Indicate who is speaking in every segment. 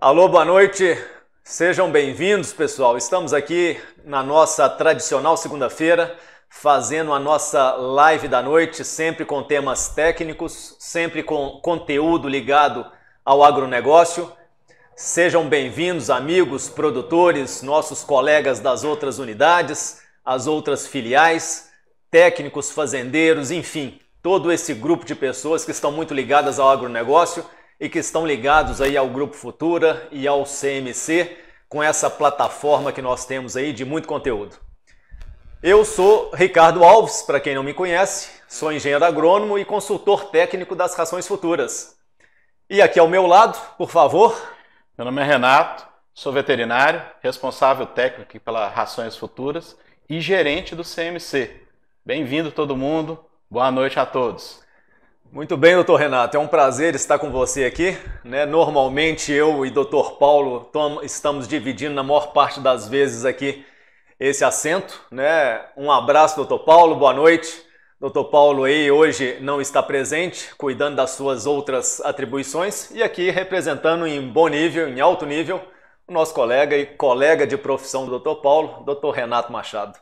Speaker 1: Alô, boa noite. Sejam bem-vindos, pessoal. Estamos aqui na nossa tradicional segunda-feira, fazendo a nossa live da noite, sempre com temas técnicos, sempre com conteúdo ligado ao agronegócio. Sejam bem-vindos, amigos, produtores, nossos colegas das outras unidades, as outras filiais, técnicos, fazendeiros, enfim, todo esse grupo de pessoas que estão muito ligadas ao agronegócio e que estão ligados aí ao Grupo Futura e ao CMC com essa plataforma que nós temos aí de muito conteúdo. Eu sou Ricardo Alves, para quem não me conhece, sou engenheiro agrônomo e consultor técnico das rações futuras. E aqui ao meu lado, por favor. Meu nome é Renato, sou veterinário,
Speaker 2: responsável técnico pela Rações Futuras e gerente do CMC. Bem-vindo
Speaker 1: todo mundo, boa noite a todos. Muito bem, doutor Renato, é um prazer estar com você aqui. Né? Normalmente eu e doutor Paulo estamos dividindo na maior parte das vezes aqui esse assento. Né? Um abraço, doutor Paulo, boa noite. Doutor Paulo aí hoje não está presente, cuidando das suas outras atribuições e aqui representando em bom nível, em alto nível, o nosso colega e colega de profissão do doutor Paulo, doutor Renato Machado.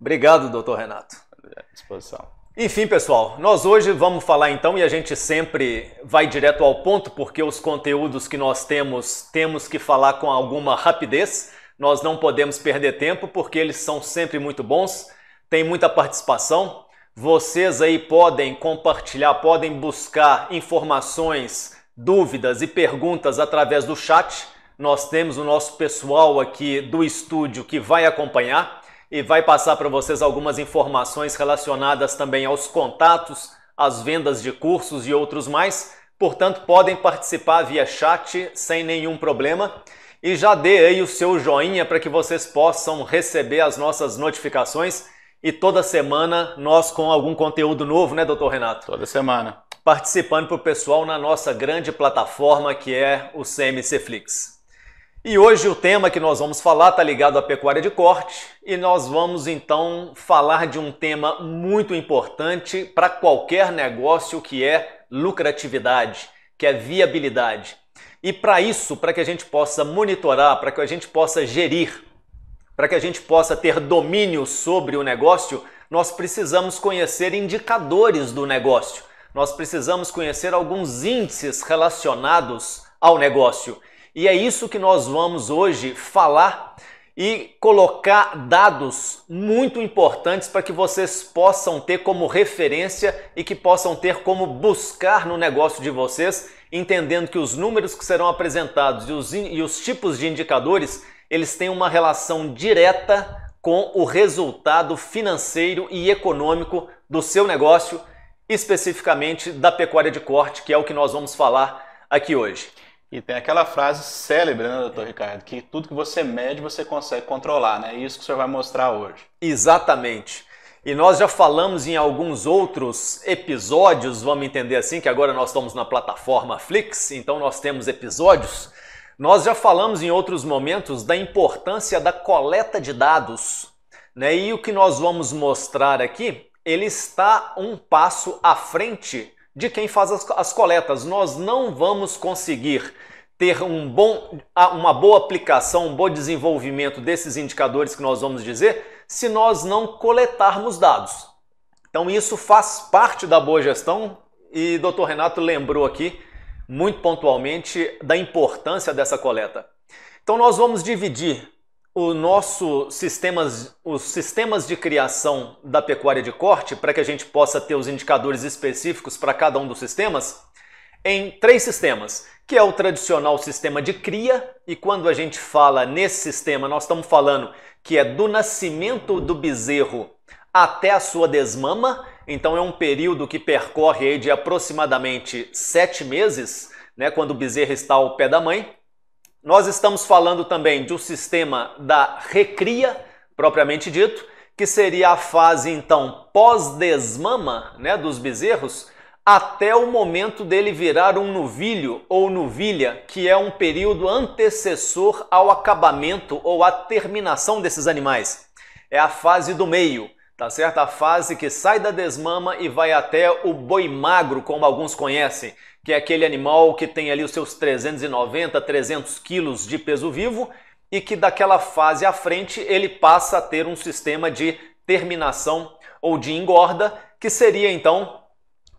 Speaker 1: Obrigado, doutor Renato.
Speaker 2: É, à disposição.
Speaker 1: Enfim, pessoal, nós hoje vamos falar então e a gente sempre vai direto ao ponto porque os conteúdos que nós temos temos que falar com alguma rapidez. Nós não podemos perder tempo porque eles são sempre muito bons, tem muita participação. Vocês aí podem compartilhar, podem buscar informações, dúvidas e perguntas através do chat. Nós temos o nosso pessoal aqui do estúdio que vai acompanhar e vai passar para vocês algumas informações relacionadas também aos contatos, às vendas de cursos e outros mais. Portanto, podem participar via chat sem nenhum problema. E já dê aí o seu joinha para que vocês possam receber as nossas notificações. E toda semana nós com algum conteúdo novo, né, doutor Renato? Toda semana. Participando para o pessoal na nossa grande plataforma que é o CMC Flix. E hoje o tema que nós vamos falar está ligado à pecuária de corte e nós vamos então falar de um tema muito importante para qualquer negócio que é lucratividade, que é viabilidade. E para isso, para que a gente possa monitorar, para que a gente possa gerir, para que a gente possa ter domínio sobre o negócio, nós precisamos conhecer indicadores do negócio. Nós precisamos conhecer alguns índices relacionados ao negócio. E é isso que nós vamos hoje falar e colocar dados muito importantes para que vocês possam ter como referência e que possam ter como buscar no negócio de vocês, entendendo que os números que serão apresentados e os, e os tipos de indicadores, eles têm uma relação direta com o resultado financeiro e econômico do seu negócio, especificamente da pecuária de corte, que é o que nós vamos falar aqui hoje. E tem aquela frase célebre, né, doutor Ricardo? Que tudo que você mede você consegue controlar, né? É isso que o senhor vai mostrar hoje. Exatamente. E nós já falamos em alguns outros episódios, vamos entender assim, que agora nós estamos na plataforma Flix, então nós temos episódios. Nós já falamos em outros momentos da importância da coleta de dados. Né? E o que nós vamos mostrar aqui, ele está um passo à frente de quem faz as, as coletas. Nós não vamos conseguir ter um bom, uma boa aplicação, um bom desenvolvimento desses indicadores que nós vamos dizer, se nós não coletarmos dados. Então isso faz parte da boa gestão e o Dr. Renato lembrou aqui muito pontualmente da importância dessa coleta. Então nós vamos dividir o nosso sistemas, os sistemas de criação da pecuária de corte, para que a gente possa ter os indicadores específicos para cada um dos sistemas, em três sistemas, que é o tradicional sistema de cria, e quando a gente fala nesse sistema, nós estamos falando que é do nascimento do bezerro até a sua desmama, então é um período que percorre de aproximadamente sete meses, né, quando o bezerro está ao pé da mãe, nós estamos falando também do sistema da recria, propriamente dito, que seria a fase então pós-desmama né, dos bezerros, até o momento dele virar um novilho ou novilha, que é um período antecessor ao acabamento ou à terminação desses animais. É a fase do meio, tá certo? A fase que sai da desmama e vai até o boi magro, como alguns conhecem que é aquele animal que tem ali os seus 390, 300 quilos de peso vivo e que daquela fase à frente ele passa a ter um sistema de terminação ou de engorda, que seria então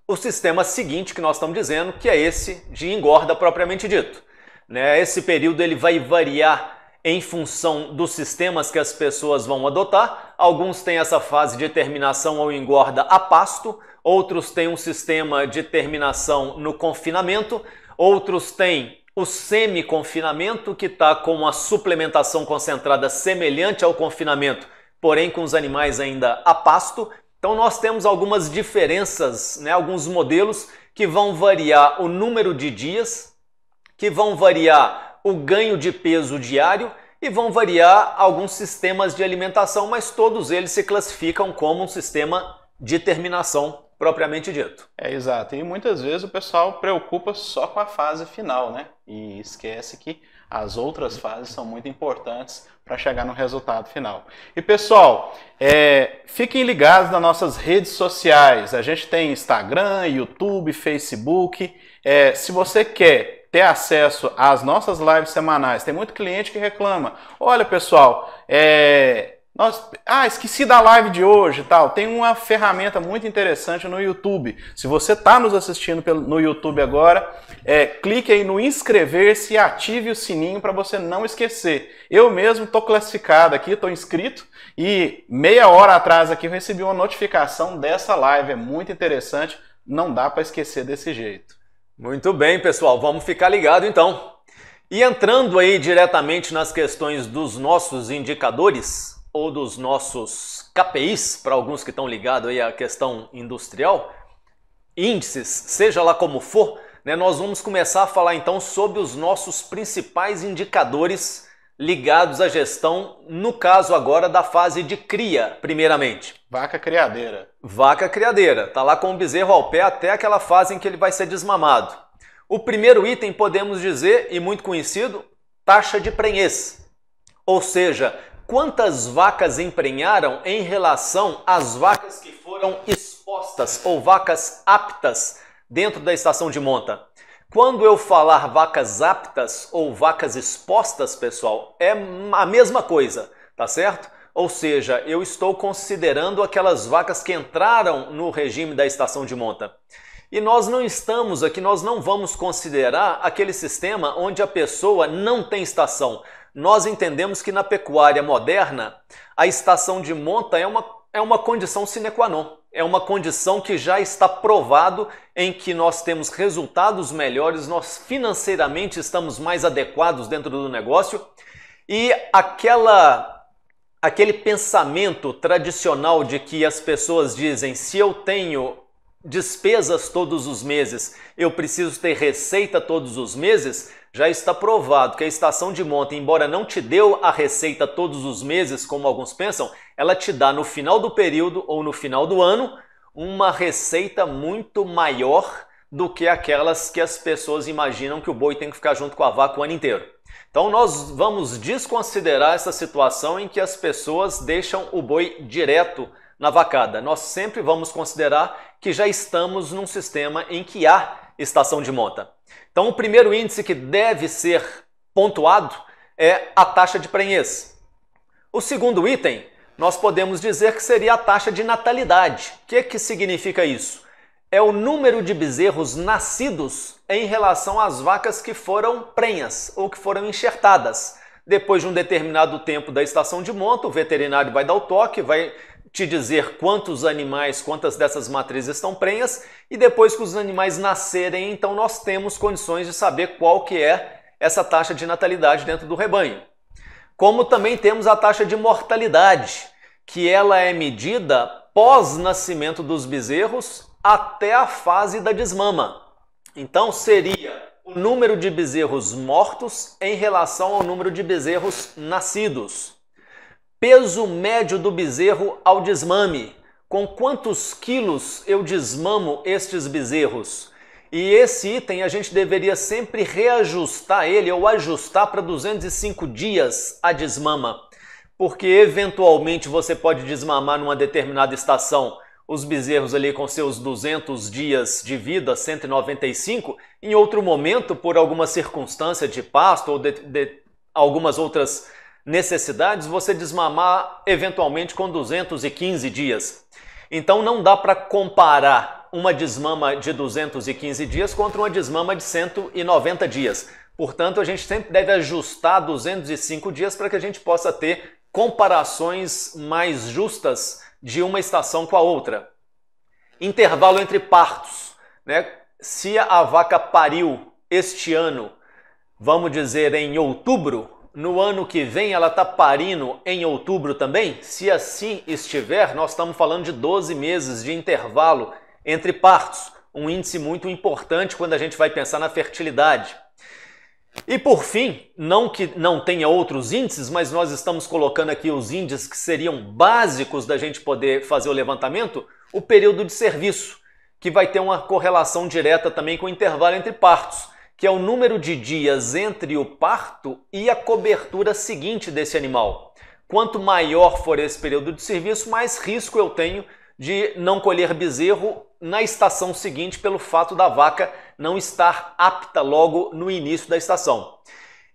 Speaker 1: o sistema seguinte que nós estamos dizendo, que é esse de engorda propriamente dito. Né? Esse período ele vai variar em função dos sistemas que as pessoas vão adotar. Alguns têm essa fase de terminação ou engorda a pasto, outros têm um sistema de terminação no confinamento, outros têm o semi-confinamento, que está com uma suplementação concentrada semelhante ao confinamento, porém com os animais ainda a pasto. Então nós temos algumas diferenças, né, alguns modelos que vão variar o número de dias, que vão variar o ganho de peso diário e vão variar alguns sistemas de alimentação, mas todos eles se classificam como um sistema de terminação propriamente dito. É exato. E muitas vezes o pessoal preocupa só com a
Speaker 2: fase final, né? E esquece que as outras fases são muito importantes para chegar no resultado final. E pessoal, é, fiquem ligados nas nossas redes sociais. A gente tem Instagram, YouTube, Facebook. É, se você quer ter acesso às nossas lives semanais. Tem muito cliente que reclama: olha, pessoal, é, nós, ah, esqueci da live de hoje e tal. Tem uma ferramenta muito interessante no YouTube. Se você está nos assistindo pelo, no YouTube agora, é, clique aí no inscrever-se e ative o sininho para você não esquecer. Eu mesmo estou classificado aqui, estou inscrito e meia hora atrás aqui eu recebi uma notificação
Speaker 1: dessa live. É muito interessante, não dá para esquecer desse jeito. Muito bem, pessoal, vamos ficar ligado então. E entrando aí diretamente nas questões dos nossos indicadores, ou dos nossos KPIs, para alguns que estão ligados aí à questão industrial, índices, seja lá como for, né, nós vamos começar a falar então sobre os nossos principais indicadores ligados à gestão, no caso agora da fase de cria, primeiramente. Vaca criadeira. Vaca criadeira, está lá com o bezerro ao pé até aquela fase em que ele vai ser desmamado. O primeiro item podemos dizer, e muito conhecido, taxa de prenhez. Ou seja, quantas vacas emprenharam em relação às vacas que foram expostas ou vacas aptas dentro da estação de monta. Quando eu falar vacas aptas ou vacas expostas, pessoal, é a mesma coisa, tá certo? Ou seja, eu estou considerando aquelas vacas que entraram no regime da estação de monta. E nós não estamos aqui, nós não vamos considerar aquele sistema onde a pessoa não tem estação nós entendemos que na pecuária moderna, a estação de monta é uma, é uma condição sine qua non. É uma condição que já está provado em que nós temos resultados melhores, nós financeiramente estamos mais adequados dentro do negócio e aquela aquele pensamento tradicional de que as pessoas dizem se eu tenho despesas todos os meses, eu preciso ter receita todos os meses, já está provado que a estação de monta, embora não te deu a receita todos os meses, como alguns pensam, ela te dá no final do período ou no final do ano uma receita muito maior do que aquelas que as pessoas imaginam que o boi tem que ficar junto com a vaca o ano inteiro. Então nós vamos desconsiderar essa situação em que as pessoas deixam o boi direto na vacada. Nós sempre vamos considerar que já estamos num sistema em que há estação de monta. Então, o primeiro índice que deve ser pontuado é a taxa de prenhez. O segundo item, nós podemos dizer que seria a taxa de natalidade. O que, que significa isso? É o número de bezerros nascidos em relação às vacas que foram prenhas ou que foram enxertadas. Depois de um determinado tempo da estação de monta, o veterinário vai dar o toque, vai te dizer quantos animais, quantas dessas matrizes estão prenhas, e depois que os animais nascerem, então nós temos condições de saber qual que é essa taxa de natalidade dentro do rebanho. Como também temos a taxa de mortalidade, que ela é medida pós-nascimento dos bezerros até a fase da desmama. Então seria o número de bezerros mortos em relação ao número de bezerros nascidos. Peso médio do bezerro ao desmame. Com quantos quilos eu desmamo estes bezerros? E esse item a gente deveria sempre reajustar ele ou ajustar para 205 dias a desmama. Porque eventualmente você pode desmamar numa determinada estação os bezerros ali com seus 200 dias de vida, 195, em outro momento, por alguma circunstância de pasto ou de, de algumas outras necessidades, você desmamar eventualmente com 215 dias. Então não dá para comparar uma desmama de 215 dias contra uma desmama de 190 dias. Portanto, a gente sempre deve ajustar 205 dias para que a gente possa ter comparações mais justas de uma estação com a outra. Intervalo entre partos. Né? Se a vaca pariu este ano, vamos dizer em outubro, no ano que vem ela está parindo em outubro também? Se assim estiver, nós estamos falando de 12 meses de intervalo entre partos, um índice muito importante quando a gente vai pensar na fertilidade. E por fim, não que não tenha outros índices, mas nós estamos colocando aqui os índices que seriam básicos da gente poder fazer o levantamento, o período de serviço, que vai ter uma correlação direta também com o intervalo entre partos que é o número de dias entre o parto e a cobertura seguinte desse animal. Quanto maior for esse período de serviço, mais risco eu tenho de não colher bezerro na estação seguinte pelo fato da vaca não estar apta logo no início da estação.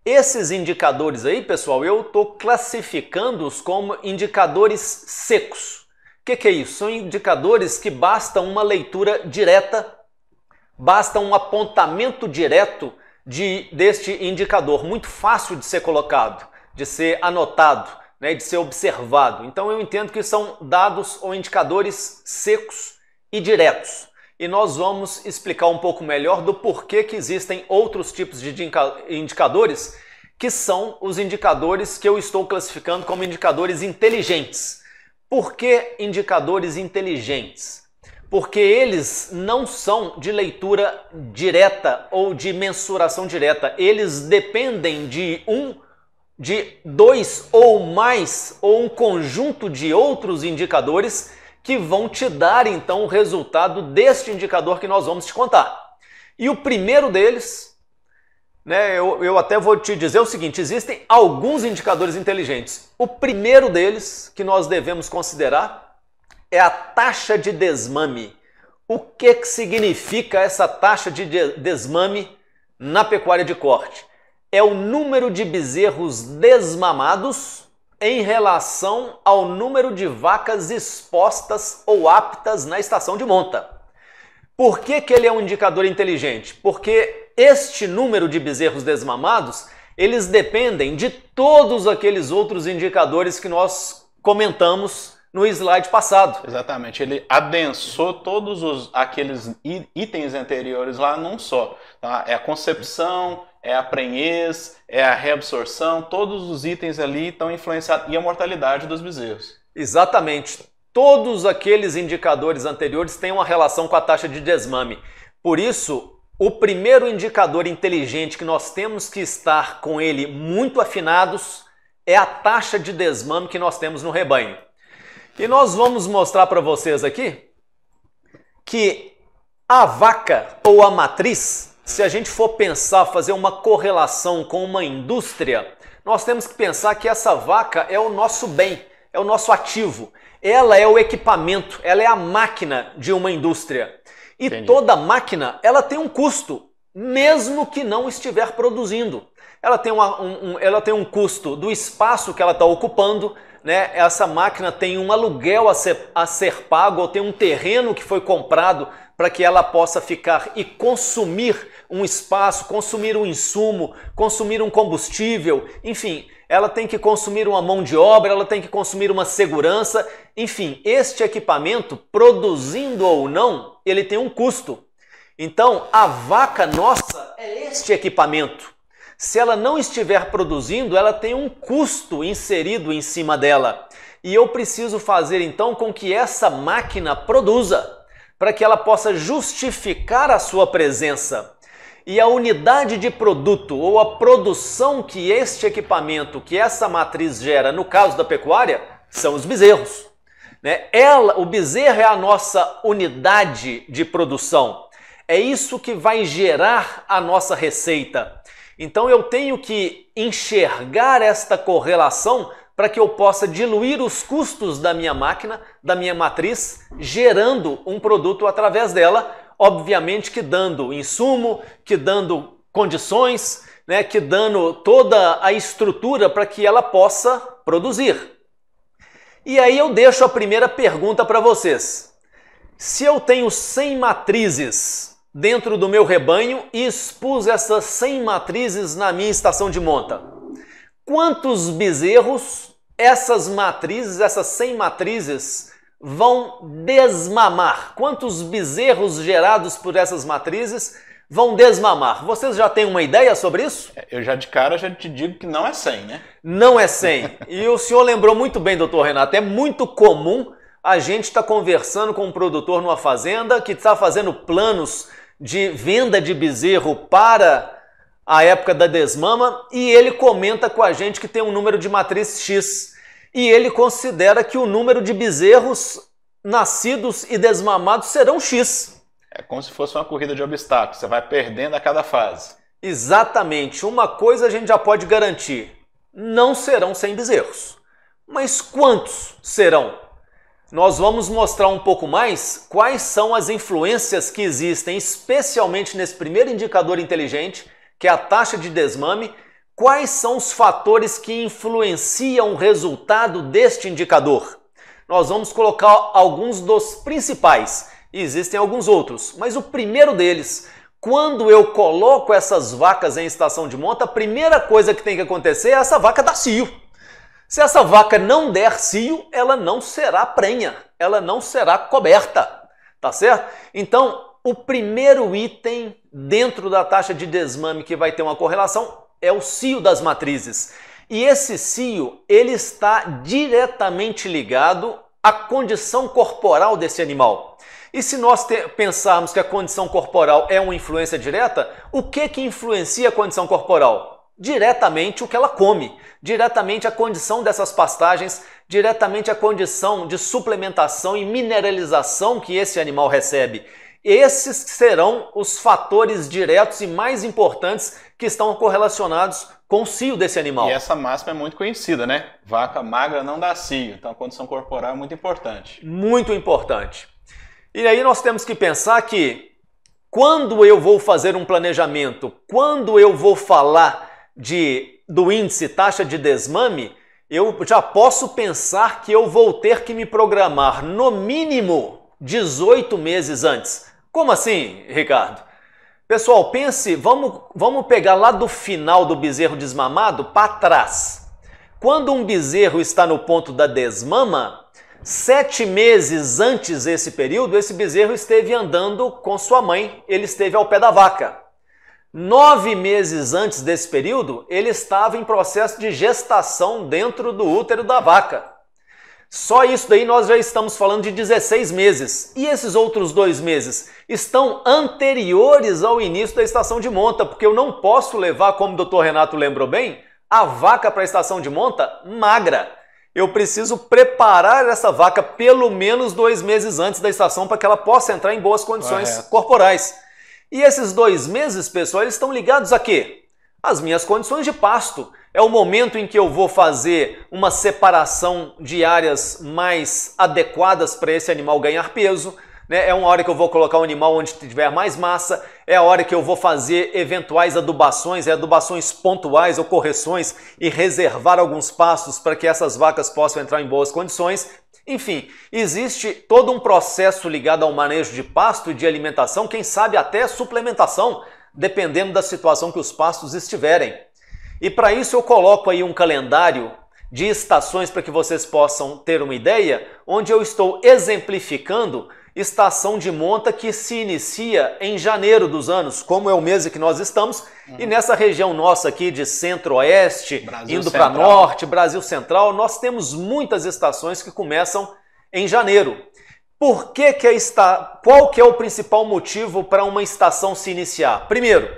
Speaker 1: Esses indicadores aí, pessoal, eu estou classificando-os como indicadores secos. O que, que é isso? São indicadores que basta uma leitura direta Basta um apontamento direto de, deste indicador, muito fácil de ser colocado, de ser anotado, né, de ser observado. Então eu entendo que são dados ou indicadores secos e diretos. E nós vamos explicar um pouco melhor do porquê que existem outros tipos de indicadores que são os indicadores que eu estou classificando como indicadores inteligentes. Por que indicadores inteligentes? porque eles não são de leitura direta ou de mensuração direta. Eles dependem de um, de dois ou mais, ou um conjunto de outros indicadores que vão te dar então o resultado deste indicador que nós vamos te contar. E o primeiro deles, né, eu, eu até vou te dizer o seguinte: existem alguns indicadores inteligentes. O primeiro deles que nós devemos considerar é a taxa de desmame. O que, que significa essa taxa de desmame na pecuária de corte? É o número de bezerros desmamados em relação ao número de vacas expostas ou aptas na estação de monta. Por que, que ele é um indicador inteligente? Porque este número de bezerros desmamados, eles dependem de todos aqueles outros indicadores que nós comentamos no slide passado. Exatamente, ele adensou
Speaker 2: todos os, aqueles itens anteriores lá num só. Tá? É a concepção, é a prenhez, é a reabsorção, todos os itens ali estão influenciados,
Speaker 1: e a mortalidade dos bezerros. Exatamente, todos aqueles indicadores anteriores têm uma relação com a taxa de desmame. Por isso, o primeiro indicador inteligente que nós temos que estar com ele muito afinados é a taxa de desmame que nós temos no rebanho. E nós vamos mostrar para vocês aqui que a vaca ou a matriz, se a gente for pensar fazer uma correlação com uma indústria, nós temos que pensar que essa vaca é o nosso bem, é o nosso ativo. Ela é o equipamento, ela é a máquina de uma indústria. E Entendi. toda máquina, ela tem um custo, mesmo que não estiver produzindo. Ela tem, uma, um, um, ela tem um custo do espaço que ela está ocupando, né, essa máquina tem um aluguel a ser, a ser pago ou tem um terreno que foi comprado para que ela possa ficar e consumir um espaço, consumir um insumo, consumir um combustível, enfim, ela tem que consumir uma mão de obra, ela tem que consumir uma segurança, enfim, este equipamento, produzindo ou não, ele tem um custo. Então, a vaca nossa é este equipamento. Se ela não estiver produzindo, ela tem um custo inserido em cima dela. E eu preciso fazer então com que essa máquina produza, para que ela possa justificar a sua presença. E a unidade de produto ou a produção que este equipamento, que essa matriz gera, no caso da pecuária, são os bezerros. Né? Ela, o bezerro é a nossa unidade de produção. É isso que vai gerar a nossa receita. Então eu tenho que enxergar esta correlação para que eu possa diluir os custos da minha máquina, da minha matriz, gerando um produto através dela, obviamente que dando insumo, que dando condições, né, que dando toda a estrutura para que ela possa produzir. E aí eu deixo a primeira pergunta para vocês. Se eu tenho 100 matrizes dentro do meu rebanho e expus essas 100 matrizes na minha estação de monta. Quantos bezerros essas matrizes, essas 100 matrizes, vão desmamar? Quantos bezerros gerados por essas matrizes vão desmamar? Vocês já têm uma ideia sobre isso? É, eu já de cara já te digo que não é 100, né? Não é 100. e o senhor lembrou muito bem, doutor Renato, é muito comum a gente estar tá conversando com um produtor numa fazenda que está fazendo planos de venda de bezerro para a época da desmama e ele comenta com a gente que tem um número de matriz X. E ele considera que o número de bezerros nascidos e desmamados serão X. É como se fosse uma corrida de obstáculos, você vai perdendo a cada fase. Exatamente. Uma coisa a gente já pode garantir: não serão 100 bezerros. Mas quantos serão? nós vamos mostrar um pouco mais quais são as influências que existem, especialmente nesse primeiro indicador inteligente, que é a taxa de desmame, quais são os fatores que influenciam o resultado deste indicador. Nós vamos colocar alguns dos principais, existem alguns outros, mas o primeiro deles, quando eu coloco essas vacas em estação de monta, a primeira coisa que tem que acontecer é essa vaca dar cio. Se essa vaca não der cio, ela não será prenha, ela não será coberta, tá certo? Então, o primeiro item dentro da taxa de desmame que vai ter uma correlação é o cio das matrizes. E esse cio, ele está diretamente ligado à condição corporal desse animal. E se nós pensarmos que a condição corporal é uma influência direta, o que que influencia a condição corporal? diretamente o que ela come, diretamente a condição dessas pastagens, diretamente a condição de suplementação e mineralização que esse animal recebe. Esses serão os fatores diretos e mais importantes que estão correlacionados com o cio desse animal. E essa máxima é muito conhecida, né? Vaca magra não dá cio, então a condição corporal é muito importante. Muito importante. E aí nós temos que pensar que quando eu vou fazer um planejamento, quando eu vou falar de, do índice taxa de desmame, eu já posso pensar que eu vou ter que me programar no mínimo 18 meses antes. Como assim, Ricardo? Pessoal, pense, vamos, vamos pegar lá do final do bezerro desmamado para trás. Quando um bezerro está no ponto da desmama, sete meses antes desse período, esse bezerro esteve andando com sua mãe, ele esteve ao pé da vaca. Nove meses antes desse período, ele estava em processo de gestação dentro do útero da vaca. Só isso daí nós já estamos falando de 16 meses. E esses outros dois meses estão anteriores ao início da estação de monta, porque eu não posso levar, como o doutor Renato lembrou bem, a vaca para a estação de monta magra. Eu preciso preparar essa vaca pelo menos dois meses antes da estação para que ela possa entrar em boas condições Correto. corporais. E esses dois meses, pessoal, eles estão ligados a quê? As minhas condições de pasto. É o momento em que eu vou fazer uma separação de áreas mais adequadas para esse animal ganhar peso. Né? É uma hora que eu vou colocar o um animal onde tiver mais massa. É a hora que eu vou fazer eventuais adubações, é adubações pontuais ou correções e reservar alguns pastos para que essas vacas possam entrar em boas condições. Enfim, existe todo um processo ligado ao manejo de pasto e de alimentação, quem sabe até suplementação, dependendo da situação que os pastos estiverem. E para isso eu coloco aí um calendário de estações para que vocês possam ter uma ideia, onde eu estou exemplificando estação de monta que se inicia em janeiro dos anos, como é o mês em que nós estamos, uhum. e nessa região nossa aqui de centro-oeste, indo para norte, Brasil central, nós temos muitas estações que começam em janeiro. Por que que a é esta... qual que é o principal motivo para uma estação se iniciar? Primeiro,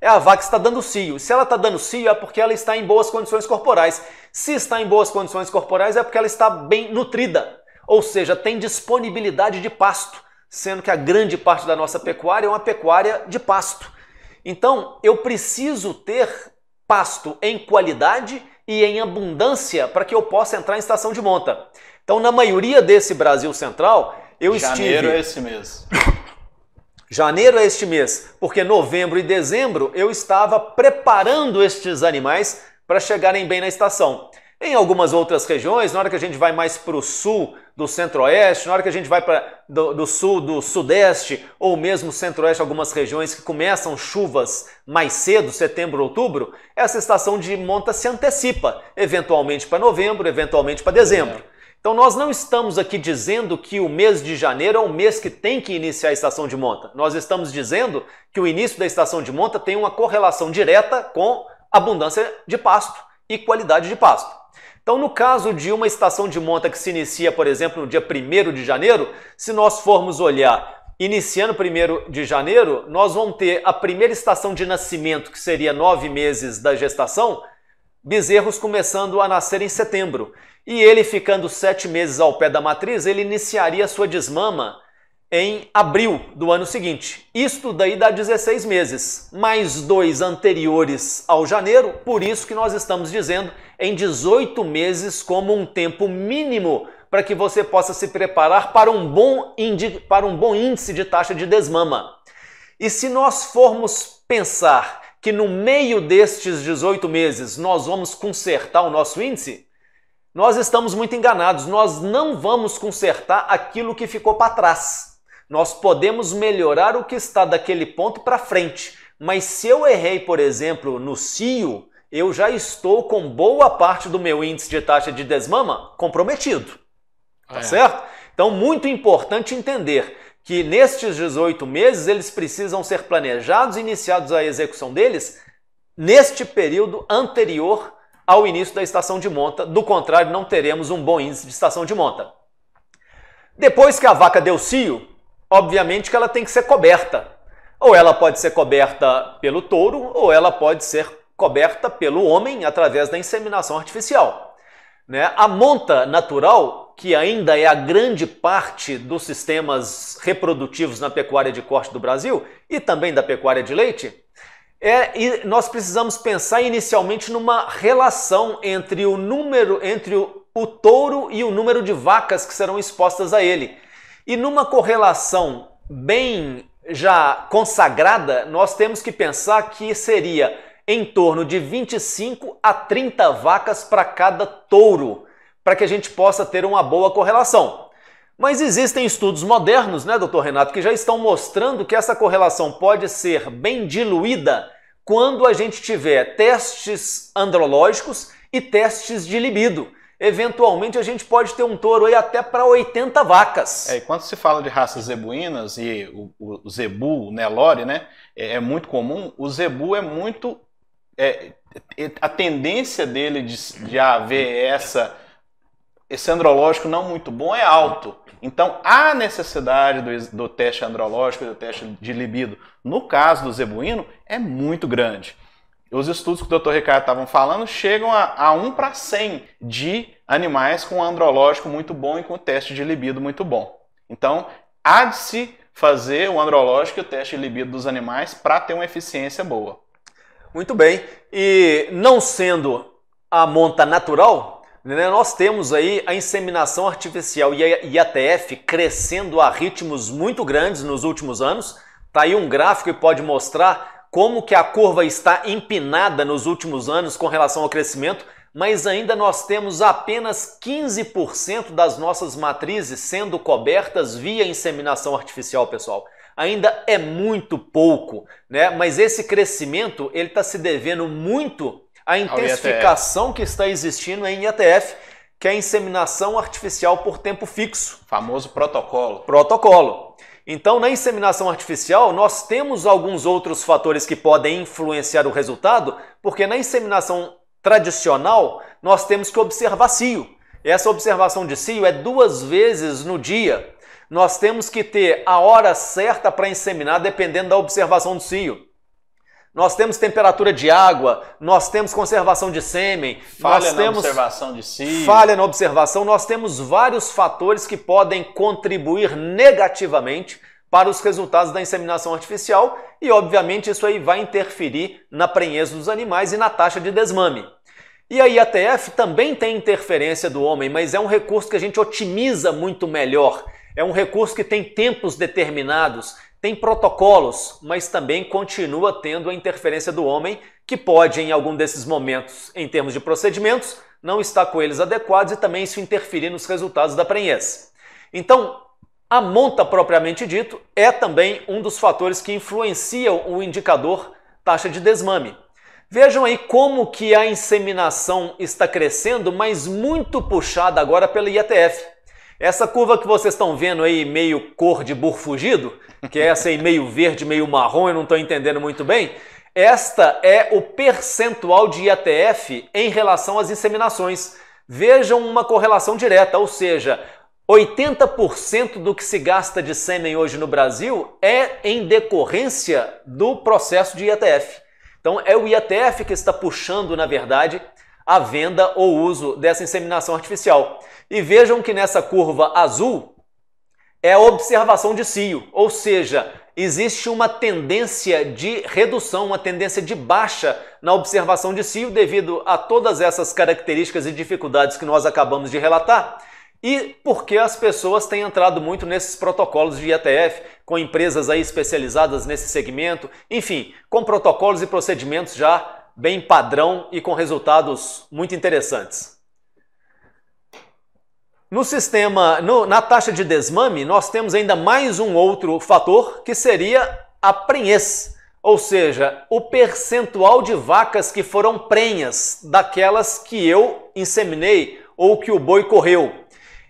Speaker 1: é a vaca que está dando cio. Se ela está dando cio, é porque ela está em boas condições corporais. Se está em boas condições corporais, é porque ela está bem nutrida ou seja, tem disponibilidade de pasto, sendo que a grande parte da nossa pecuária é uma pecuária de pasto. Então, eu preciso ter pasto em qualidade e em abundância para que eu possa entrar em estação de monta. Então, na maioria desse Brasil Central, eu Janeiro estive. Janeiro é esse mês. Janeiro é este mês, porque novembro e dezembro eu estava preparando estes animais para chegarem bem na estação. Em algumas outras regiões, na hora que a gente vai mais para o sul do centro-oeste, na hora que a gente vai para do, do, sul do sudeste ou mesmo centro-oeste, algumas regiões que começam chuvas mais cedo, setembro, outubro, essa estação de monta se antecipa, eventualmente para novembro, eventualmente para dezembro. Então nós não estamos aqui dizendo que o mês de janeiro é o mês que tem que iniciar a estação de monta. Nós estamos dizendo que o início da estação de monta tem uma correlação direta com abundância de pasto e qualidade de pasto. Então, no caso de uma estação de monta que se inicia, por exemplo, no dia 1 de janeiro, se nós formos olhar iniciando 1 de janeiro, nós vamos ter a primeira estação de nascimento, que seria nove meses da gestação, bezerros começando a nascer em setembro. E ele ficando sete meses ao pé da matriz, ele iniciaria sua desmama em abril do ano seguinte. Isto daí dá 16 meses, mais dois anteriores ao janeiro, por isso que nós estamos dizendo em 18 meses como um tempo mínimo para que você possa se preparar para um bom, para um bom índice de taxa de desmama. E se nós formos pensar que no meio destes 18 meses nós vamos consertar o nosso índice, nós estamos muito enganados. Nós não vamos consertar aquilo que ficou para trás. Nós podemos melhorar o que está daquele ponto para frente, mas se eu errei, por exemplo, no CIO, eu já estou com boa parte do meu índice de taxa de desmama comprometido. Ah, tá é. certo? Então, muito importante entender que nestes 18 meses eles precisam ser planejados e iniciados a execução deles neste período anterior ao início da estação de monta, do contrário, não teremos um bom índice de estação de monta. Depois que a vaca deu cio, obviamente que ela tem que ser coberta. Ou ela pode ser coberta pelo touro, ou ela pode ser coberta pelo homem através da inseminação artificial. Né? A monta natural, que ainda é a grande parte dos sistemas reprodutivos na pecuária de corte do Brasil e também da pecuária de leite, é, nós precisamos pensar inicialmente numa relação entre o número, entre o, o touro e o número de vacas que serão expostas a ele. E numa correlação bem já consagrada, nós temos que pensar que seria em torno de 25 a 30 vacas para cada touro, para que a gente possa ter uma boa correlação. Mas existem estudos modernos, né, doutor Renato, que já estão mostrando que essa correlação pode ser bem diluída quando a gente tiver testes andrológicos e testes de libido eventualmente a gente pode ter um touro aí até para 80 vacas. É, e quando se fala de raças zebuínas
Speaker 2: e o, o zebu, o né, Nelore, né, é, é, muito comum, o zebu é muito... É, é, é, a tendência dele de, de haver essa, esse andrológico não muito bom é alto. Então há necessidade do, do teste andrológico do teste de libido. No caso do zebuíno, é muito grande os estudos que o Dr. Ricardo estavam falando chegam a, a 1 para 100 de animais com andrológico muito bom e com teste de libido muito bom. Então, há de se fazer o andrológico e o teste de libido dos animais para ter uma eficiência boa. Muito
Speaker 1: bem. E não sendo a monta natural, né, nós temos aí a inseminação artificial e a IATF crescendo a ritmos muito grandes nos últimos anos. Está aí um gráfico que pode mostrar como que a curva está empinada nos últimos anos com relação ao crescimento, mas ainda nós temos apenas 15% das nossas matrizes sendo cobertas via inseminação artificial, pessoal. Ainda é muito pouco, né? Mas esse crescimento ele está se devendo muito à intensificação que está existindo em IATF, que é a inseminação artificial por tempo fixo. Famoso protocolo. Protocolo. Então, na inseminação artificial, nós temos alguns outros fatores que podem influenciar o resultado, porque na inseminação tradicional, nós temos que observar cio. Essa observação de cio é duas vezes no dia. Nós temos que ter a hora certa para inseminar, dependendo da observação do cio nós temos temperatura de água, nós temos conservação de sêmen, falha na observação
Speaker 2: de si. Falha na
Speaker 1: observação, nós temos vários fatores que podem contribuir negativamente para os resultados da inseminação artificial e, obviamente, isso aí vai interferir na prenheza dos animais e na taxa de desmame. E a IATF também tem interferência do homem, mas é um recurso que a gente otimiza muito melhor. É um recurso que tem tempos determinados, tem protocolos, mas também continua tendo a interferência do homem, que pode, em algum desses momentos, em termos de procedimentos, não estar com eles adequados e também isso interferir nos resultados da prenhez. Então, a monta propriamente dito é também um dos fatores que influenciam o indicador taxa de desmame. Vejam aí como que a inseminação está crescendo, mas muito puxada agora pela IATF. Essa curva que vocês estão vendo aí meio cor de burro fugido que é essa aí meio verde, meio marrom, eu não estou entendendo muito bem. Esta é o percentual de IATF em relação às inseminações. Vejam uma correlação direta, ou seja, 80% do que se gasta de sêmen hoje no Brasil é em decorrência do processo de IATF. Então é o IATF que está puxando, na verdade, a venda ou uso dessa inseminação artificial. E vejam que nessa curva azul é a observação de cio, ou seja, existe uma tendência de redução, uma tendência de baixa na observação de cio devido a todas essas características e dificuldades que nós acabamos de relatar. E porque as pessoas têm entrado muito nesses protocolos de IATF, com empresas aí especializadas nesse segmento, enfim, com protocolos e procedimentos já bem padrão e com resultados muito interessantes. No sistema, no, na taxa de desmame, nós temos ainda mais um outro fator que seria a prenhez, ou seja, o percentual de vacas que foram prenhas daquelas que eu inseminei ou que o boi correu.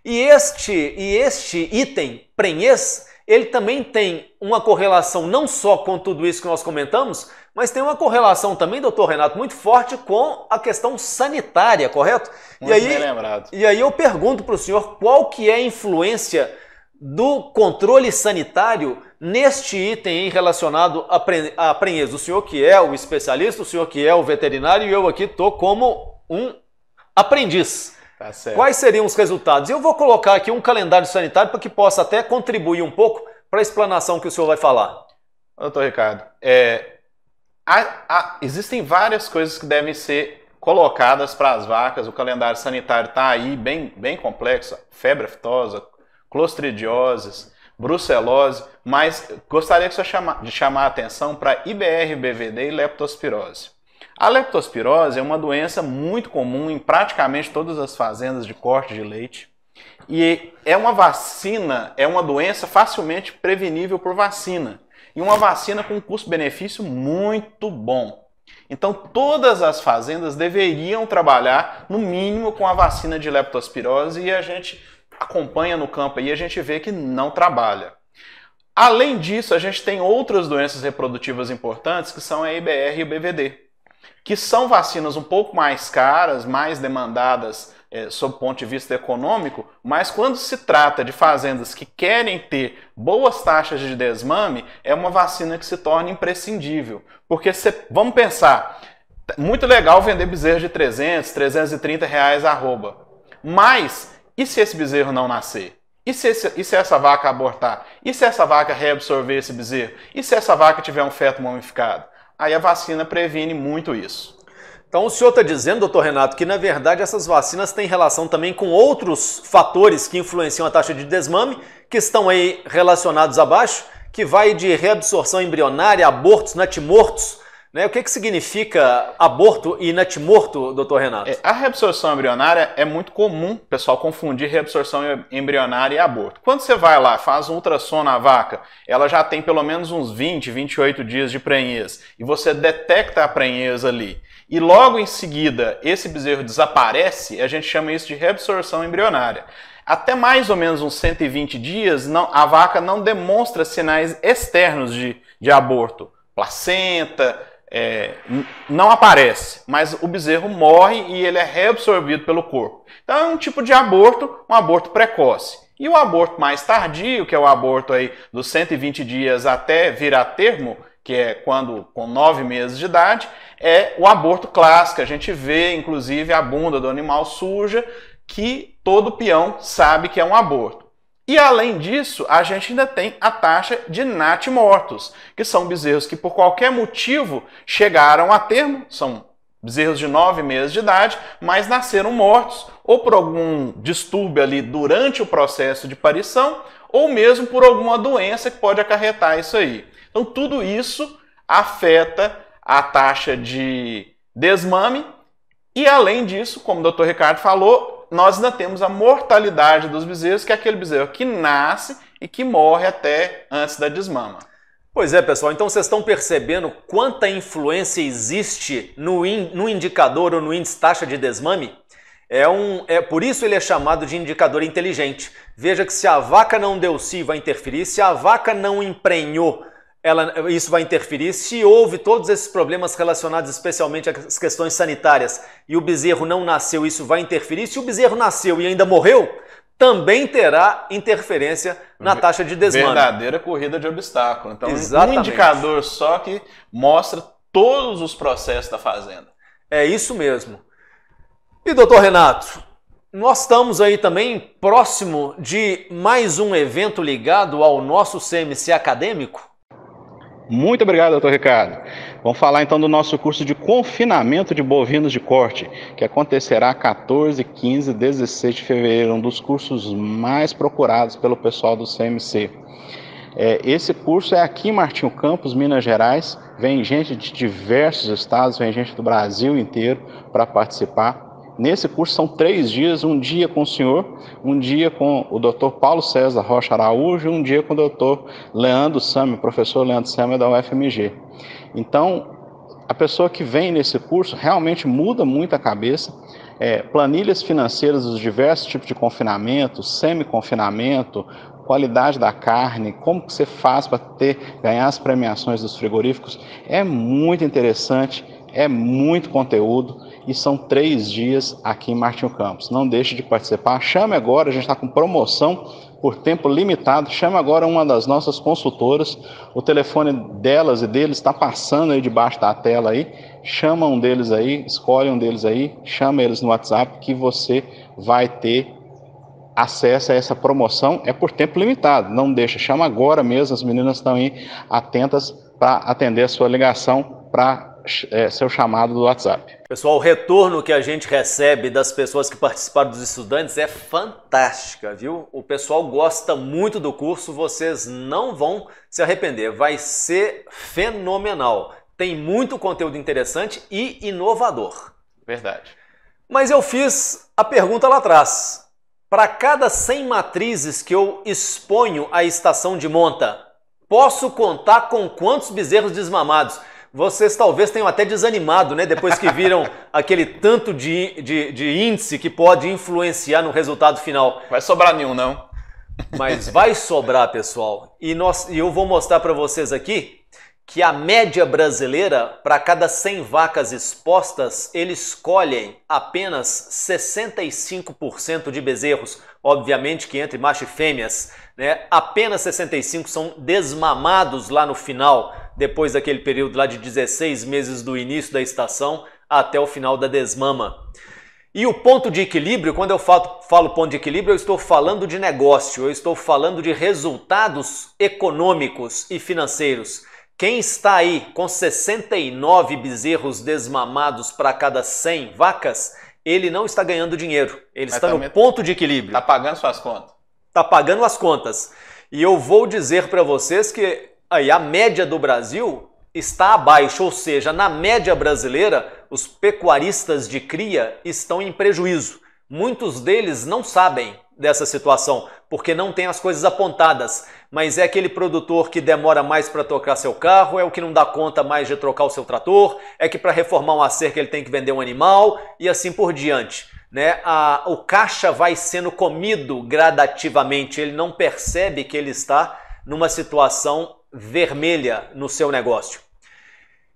Speaker 1: E este, e este item, prenhez, ele também tem uma correlação não só com tudo isso que nós comentamos, mas tem uma correlação também, doutor Renato, muito forte com a questão sanitária, correto? Muito e aí, bem lembrado. E aí eu pergunto para o senhor qual que é a influência do controle sanitário neste item relacionado à, pre... O senhor que é o especialista, o senhor que é o veterinário e eu aqui estou como um aprendiz. Tá Quais seriam os resultados? Eu vou colocar aqui um calendário sanitário para que possa até contribuir um pouco para a explanação que o senhor vai falar. Doutor Ricardo, é, existem
Speaker 2: várias coisas que devem ser colocadas para as vacas. O calendário sanitário está aí, bem, bem complexo. Febre aftosa, clostridioses, brucelose. Mas gostaria que você chama, de chamar a atenção para IBR, BVD e leptospirose. A leptospirose é uma doença muito comum em praticamente todas as fazendas de corte de leite. E é uma vacina, é uma doença facilmente prevenível por vacina e uma vacina com custo-benefício muito bom. Então, todas as fazendas deveriam trabalhar, no mínimo, com a vacina de leptospirose e a gente acompanha no campo e a gente vê que não trabalha. Além disso, a gente tem outras doenças reprodutivas importantes que são a IBR e o BVD, que são vacinas um pouco mais caras, mais demandadas é, sob ponto de vista econômico, mas quando se trata de fazendas que querem ter boas taxas de desmame, é uma vacina que se torna imprescindível. Porque se, vamos pensar, muito legal vender bezerro de 300, 330 reais arroba. Mas, e se esse bezerro não nascer? E se, esse, e se, essa vaca abortar? E se essa vaca reabsorver esse bezerro? E se essa vaca tiver um feto mumificado? Aí a vacina previne muito
Speaker 1: isso. Então o senhor está dizendo, doutor Renato, que na verdade essas vacinas têm relação também com outros fatores que influenciam a taxa de desmame, que estão aí relacionados abaixo, que vai de reabsorção embrionária, abortos, natimortos. Né? O que, que significa aborto e natimorto, doutor Renato? É, a reabsorção embrionária é muito comum, pessoal,
Speaker 2: confundir reabsorção embrionária e aborto. Quando você vai lá, faz um ultrassom na vaca, ela já tem pelo menos uns 20, 28 dias de prenhez, e você detecta a prenhez ali e logo em seguida esse bezerro desaparece, a gente chama isso de reabsorção embrionária. Até mais ou menos uns 120 dias, não, a vaca não demonstra sinais externos de, de aborto. Placenta, é, não aparece, mas o bezerro morre e ele é reabsorvido pelo corpo. Então é um tipo de aborto, um aborto precoce. E o aborto mais tardio, que é o aborto aí dos 120 dias até virar termo, que é quando com nove meses de idade, é o aborto clássico. A gente vê, inclusive, a bunda do animal suja, que todo peão sabe que é um aborto. E além disso, a gente ainda tem a taxa de natimortos, que são bezerros que por qualquer motivo chegaram a termo, são bezerros de nove meses de idade, mas nasceram mortos, ou por algum distúrbio ali durante o processo de parição, ou mesmo por alguma doença que pode acarretar isso aí. Então, tudo isso afeta a taxa de desmame. E além disso, como o doutor Ricardo falou, nós ainda temos a mortalidade dos bezerros, que é aquele bezerro que nasce e que morre até antes da
Speaker 1: desmama. Pois é, pessoal. Então vocês estão percebendo quanta influência existe no, in, no indicador ou no índice taxa de desmame? É um, é por isso ele é chamado de indicador inteligente. Veja que se a vaca não deu si, vai interferir. Se a vaca não emprenhou, ela, isso vai interferir. Se houve todos esses problemas relacionados especialmente às questões sanitárias e o bezerro não nasceu, isso vai interferir. Se o bezerro nasceu e ainda morreu, também terá interferência na taxa de desmame. Verdadeira corrida de
Speaker 2: obstáculo. Então, Exatamente. um indicador só que mostra todos os processos da fazenda.
Speaker 1: É isso mesmo. E doutor Renato, nós estamos aí também próximo de mais um evento ligado ao nosso CMC acadêmico?
Speaker 2: Muito obrigado, doutor Ricardo. Vamos falar então do nosso curso de confinamento de bovinos de corte, que acontecerá 14, 15 16 de fevereiro, um dos cursos mais procurados pelo pessoal do CMC. É, esse curso é aqui em Martinho Campos, Minas Gerais. Vem gente de diversos estados, vem gente do Brasil inteiro para participar. Nesse curso são três dias, um dia com o senhor, um dia com o doutor Paulo César Rocha Araújo e um dia com o doutor Leandro Sami, professor Leandro Sami da UFMG. Então, a pessoa que vem nesse curso realmente muda muito a cabeça. É, planilhas financeiras dos diversos tipos de confinamento, semi-confinamento, qualidade da carne, como que você faz para ter ganhar as premiações dos frigoríficos, é muito interessante, é muito conteúdo e são três dias aqui em Martinho Campos. Não deixe de participar. Chame agora, a gente está com promoção por tempo limitado. Chame agora uma das nossas consultoras. O telefone delas e deles está passando aí debaixo da tela aí. Chama um deles aí, escolhe um deles aí, chama eles no WhatsApp que você vai ter acesso a essa promoção. É por tempo limitado. Não deixa, chama agora mesmo. As meninas estão aí atentas para atender a sua ligação para é, seu chamado do WhatsApp.
Speaker 1: Pessoal, o retorno que a gente recebe das pessoas que participaram dos estudantes é fantástica, viu? O pessoal gosta muito do curso, vocês não vão se arrepender, vai ser fenomenal. Tem muito conteúdo interessante e inovador. Verdade. Mas eu fiz a pergunta lá atrás. Para cada 100 matrizes que eu exponho à estação de monta, posso contar com quantos bezerros desmamados? Vocês talvez tenham até desanimado, né? Depois que viram aquele tanto de, de, de índice que pode influenciar no resultado final. Vai sobrar nenhum, não. Mas vai sobrar, pessoal. E, nós, e eu vou mostrar para vocês aqui que a média brasileira, para cada 100 vacas expostas, eles colhem apenas 65% de bezerros, obviamente que entre macho e fêmeas, né? Apenas 65 são desmamados lá no final, depois daquele período lá de 16 meses do início da estação até o final da desmama. E o ponto de equilíbrio, quando eu falo, falo, ponto de equilíbrio, eu estou falando de negócio, eu estou falando de resultados econômicos e financeiros. Quem está aí com 69 bezerros desmamados para cada 100 vacas, ele não está ganhando dinheiro. Ele Mas está tá no ponto de equilíbrio. Está pagando suas contas. Está pagando as contas. E eu vou dizer para vocês que aí, a média do Brasil está abaixo, ou seja, na média brasileira, os pecuaristas de cria estão em prejuízo. Muitos deles não sabem dessa situação, porque não tem as coisas apontadas, mas é aquele produtor que demora mais para trocar seu carro, é o que não dá conta mais de trocar o seu trator, é que para reformar uma cerca ele tem que vender um animal e assim por diante. Né? A, o caixa vai sendo comido gradativamente, ele não percebe que ele está numa situação vermelha no seu negócio.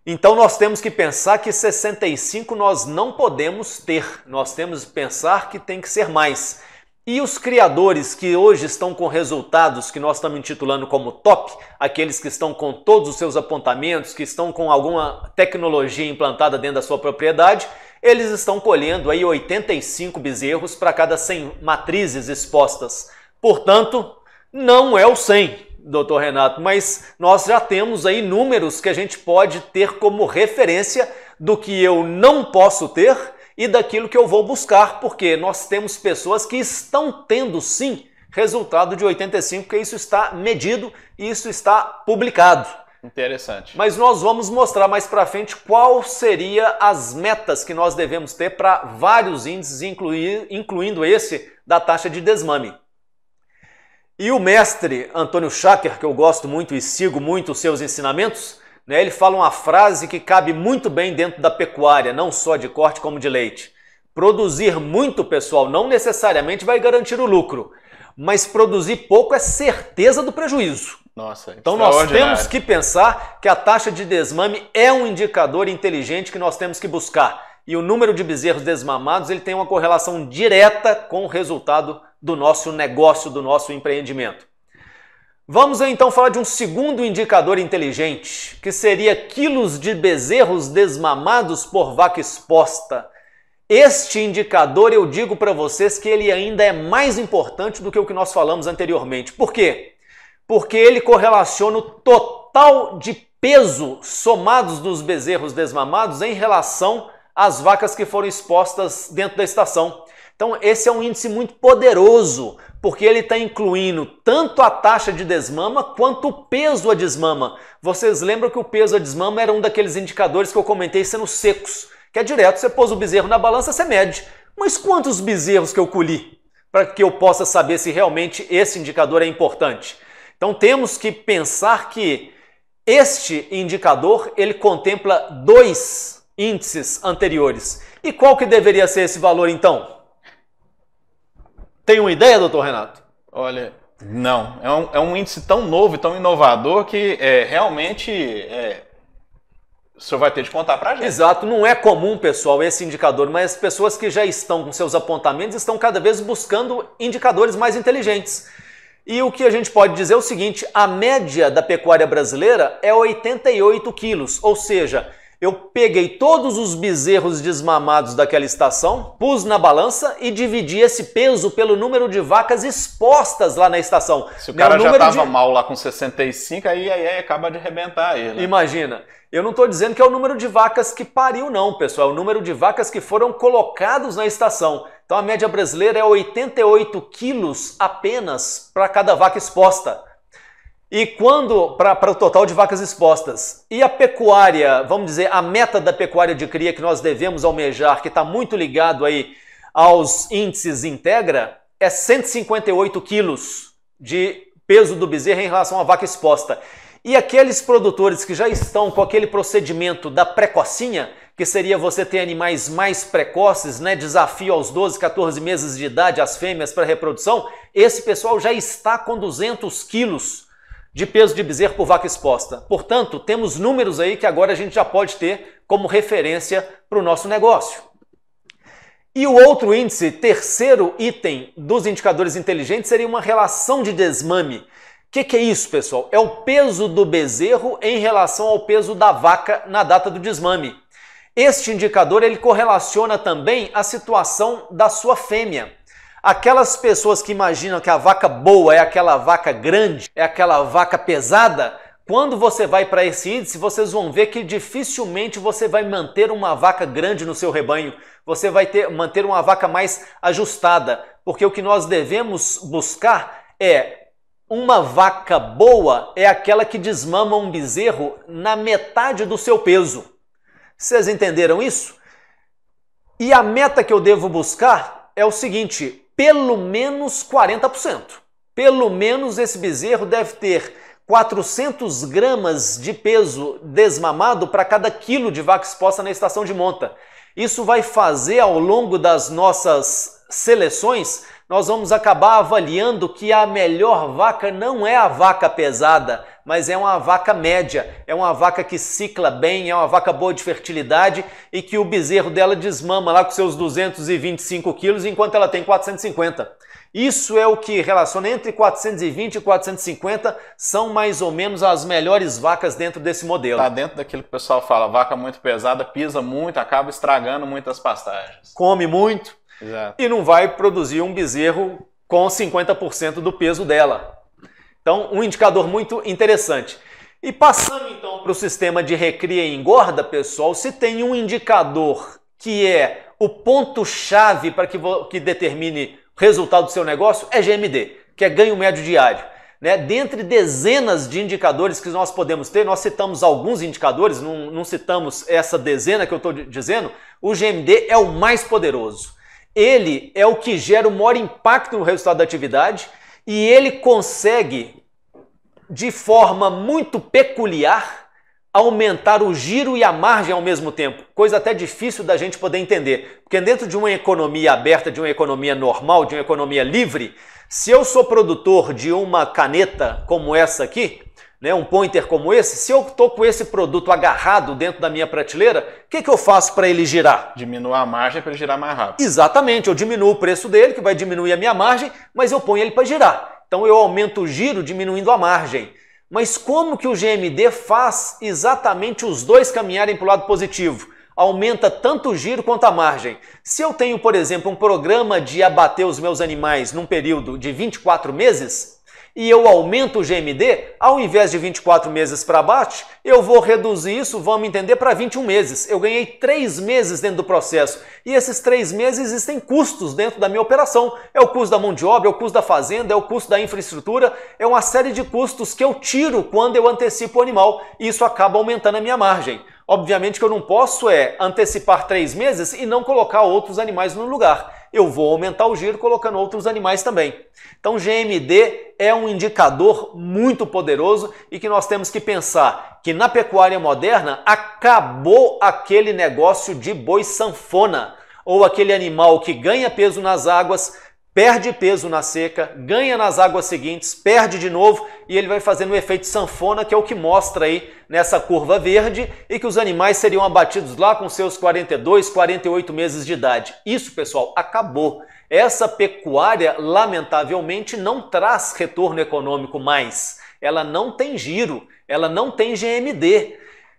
Speaker 1: Então nós temos que pensar que 65 nós não podemos ter, nós temos que pensar que tem que ser mais. E os criadores que hoje estão com resultados que nós estamos intitulando como top, aqueles que estão com todos os seus apontamentos, que estão com alguma tecnologia implantada dentro da sua propriedade, eles estão colhendo aí 85 bezerros para cada 100 matrizes expostas. Portanto, não é o 100, doutor Renato, mas nós já temos aí números que a gente pode ter como referência do que eu não posso ter e daquilo que eu vou buscar, porque nós temos pessoas que estão tendo sim resultado de 85, que isso está medido e isso está publicado.
Speaker 2: Interessante.
Speaker 1: Mas nós vamos mostrar mais para frente qual seria as metas que nós devemos ter para vários índices, incluir, incluindo esse da taxa de desmame. E o mestre Antônio Schacker, que eu gosto muito e sigo muito os seus ensinamentos, né? Ele fala uma frase que cabe muito bem dentro da pecuária, não só de corte como de leite. Produzir muito, pessoal, não necessariamente vai garantir o lucro, mas produzir pouco é certeza do prejuízo. Nossa, então nós temos que pensar que a taxa de desmame é um indicador inteligente que nós temos que buscar. E o número de bezerros desmamados ele tem uma correlação direta com o resultado do nosso negócio, do nosso empreendimento. Vamos então falar de um segundo indicador inteligente, que seria quilos de bezerros desmamados por vaca exposta. Este indicador eu digo para vocês que ele ainda é mais importante do que o que nós falamos anteriormente. Por quê? Porque ele correlaciona o total de peso somados dos bezerros desmamados em relação às vacas que foram expostas dentro da estação. Então, esse é um índice muito poderoso porque ele está incluindo tanto a taxa de desmama quanto o peso a desmama. Vocês lembram que o peso a desmama era um daqueles indicadores que eu comentei sendo secos, que é direto, você pôs o bezerro na balança, você mede. Mas quantos bezerros que eu colhi? Para que eu possa saber se realmente esse indicador é importante. Então temos que pensar que este indicador, ele contempla dois índices anteriores. E qual que deveria ser esse valor então? Tem uma ideia, doutor Renato? Olha, não. É um, é um índice tão novo e tão inovador que é, realmente é, o senhor vai ter de contar para a gente. Exato. Não é comum, pessoal, esse indicador, mas as pessoas que já estão com seus apontamentos estão cada vez buscando indicadores mais inteligentes. E o que a gente pode dizer é o seguinte: a média da pecuária brasileira é 88 quilos, ou seja, eu peguei todos os bezerros desmamados daquela estação, pus na balança e dividi esse peso pelo número de vacas expostas lá na estação. Se o cara Meu já estava de... mal lá com 65, aí, aí, aí acaba de arrebentar ele. Né? Imagina. Eu não estou dizendo que é o número de vacas que pariu, não, pessoal. É o número de vacas que foram colocados na estação. Então a média brasileira é 88 quilos apenas para cada vaca exposta. E quando, para o total de vacas expostas, e a pecuária, vamos dizer, a meta da pecuária de cria que nós devemos almejar, que está muito ligado aí aos índices Integra, é 158 quilos de peso do bezerro em relação à vaca exposta. E aqueles produtores que já estão com aquele procedimento da precocinha, que seria você ter animais mais precoces, né, desafio aos 12, 14 meses de idade, as fêmeas para reprodução, esse pessoal já está com 200 quilos de peso de bezerro por vaca exposta. Portanto, temos números aí que agora a gente já pode ter como referência para o nosso negócio. E o outro índice, terceiro item dos indicadores inteligentes, seria uma relação de desmame. O que, que, é isso, pessoal? É o peso do bezerro em relação ao peso da vaca na data do desmame. Este indicador ele correlaciona também a situação da sua fêmea. Aquelas pessoas que imaginam que a vaca boa é aquela vaca grande, é aquela vaca pesada, quando você vai para esse índice, vocês vão ver que dificilmente você vai manter uma vaca grande no seu rebanho. Você vai ter, manter uma vaca mais ajustada, porque o que nós devemos buscar é uma vaca boa é aquela que desmama um bezerro na metade do seu peso. Vocês entenderam isso? E a meta que eu devo buscar é o seguinte: pelo menos 40%. Pelo menos esse bezerro deve ter 400 gramas de peso desmamado para cada quilo de vaca exposta na estação de monta. Isso vai fazer ao longo das nossas seleções, nós vamos acabar avaliando que a melhor vaca não é a vaca pesada, mas é uma vaca média, é uma vaca que cicla bem, é uma vaca boa de fertilidade e que o bezerro dela desmama lá com seus 225 quilos, enquanto ela tem 450. Isso é o que relaciona entre 420 e 450 são mais ou menos as melhores vacas dentro desse modelo. Está dentro daquilo que o pessoal fala, vaca muito pesada, pisa muito, acaba estragando muitas pastagens. Come muito Exato. e não vai produzir um bezerro com 50% do peso dela. Então, um indicador muito interessante. E passando então para o sistema de recria e engorda, pessoal, se tem um indicador que é o ponto-chave para que, que determine o resultado do seu negócio, é GMD, que é ganho médio diário. Né? Dentre dezenas de indicadores que nós podemos ter, nós citamos alguns indicadores, não, não citamos essa dezena que eu estou dizendo, o GMD é o mais poderoso. Ele é o que gera o maior impacto no resultado da atividade e ele consegue, de forma muito peculiar, aumentar o giro e a margem ao mesmo tempo, coisa até difícil da gente poder entender, porque dentro de uma economia aberta, de uma economia normal, de uma economia livre, se eu sou produtor de uma caneta como essa aqui, né, um pointer como esse, se eu estou com esse produto agarrado dentro da minha prateleira, o que, que eu faço para ele girar? diminuir a margem para ele girar mais rápido. Exatamente, eu diminuo o preço dele, que vai diminuir a minha margem, mas eu ponho ele para girar. Então eu aumento o giro diminuindo a margem. Mas como que o GMD faz exatamente os dois caminharem para o lado positivo? Aumenta tanto o giro quanto a margem. Se eu tenho, por exemplo, um programa de abater os meus animais num período de 24 meses, e eu aumento o GMD, ao invés de 24 meses para baixo, eu vou reduzir isso, vamos entender, para 21 meses. Eu ganhei 3 meses dentro do processo. E esses 3 meses existem custos dentro da minha operação. É o custo da mão de obra, é o custo da fazenda, é o custo da infraestrutura, é uma série de custos que eu tiro quando eu antecipo o animal. E isso acaba aumentando a minha margem. Obviamente que eu não posso é antecipar três meses e não colocar outros animais no lugar eu vou aumentar o giro colocando outros animais também. Então, GMD é um indicador muito poderoso e que nós temos que pensar que na pecuária moderna acabou aquele negócio de boi sanfona ou aquele animal que ganha peso nas águas, perde peso na seca, ganha nas águas seguintes, perde de novo e ele vai fazendo o efeito sanfona, que é o que mostra aí nessa curva verde e que os animais seriam abatidos lá com seus 42, 48 meses de idade. Isso, pessoal, acabou. Essa pecuária, lamentavelmente, não traz retorno econômico mais. Ela não tem giro, ela não tem GMD.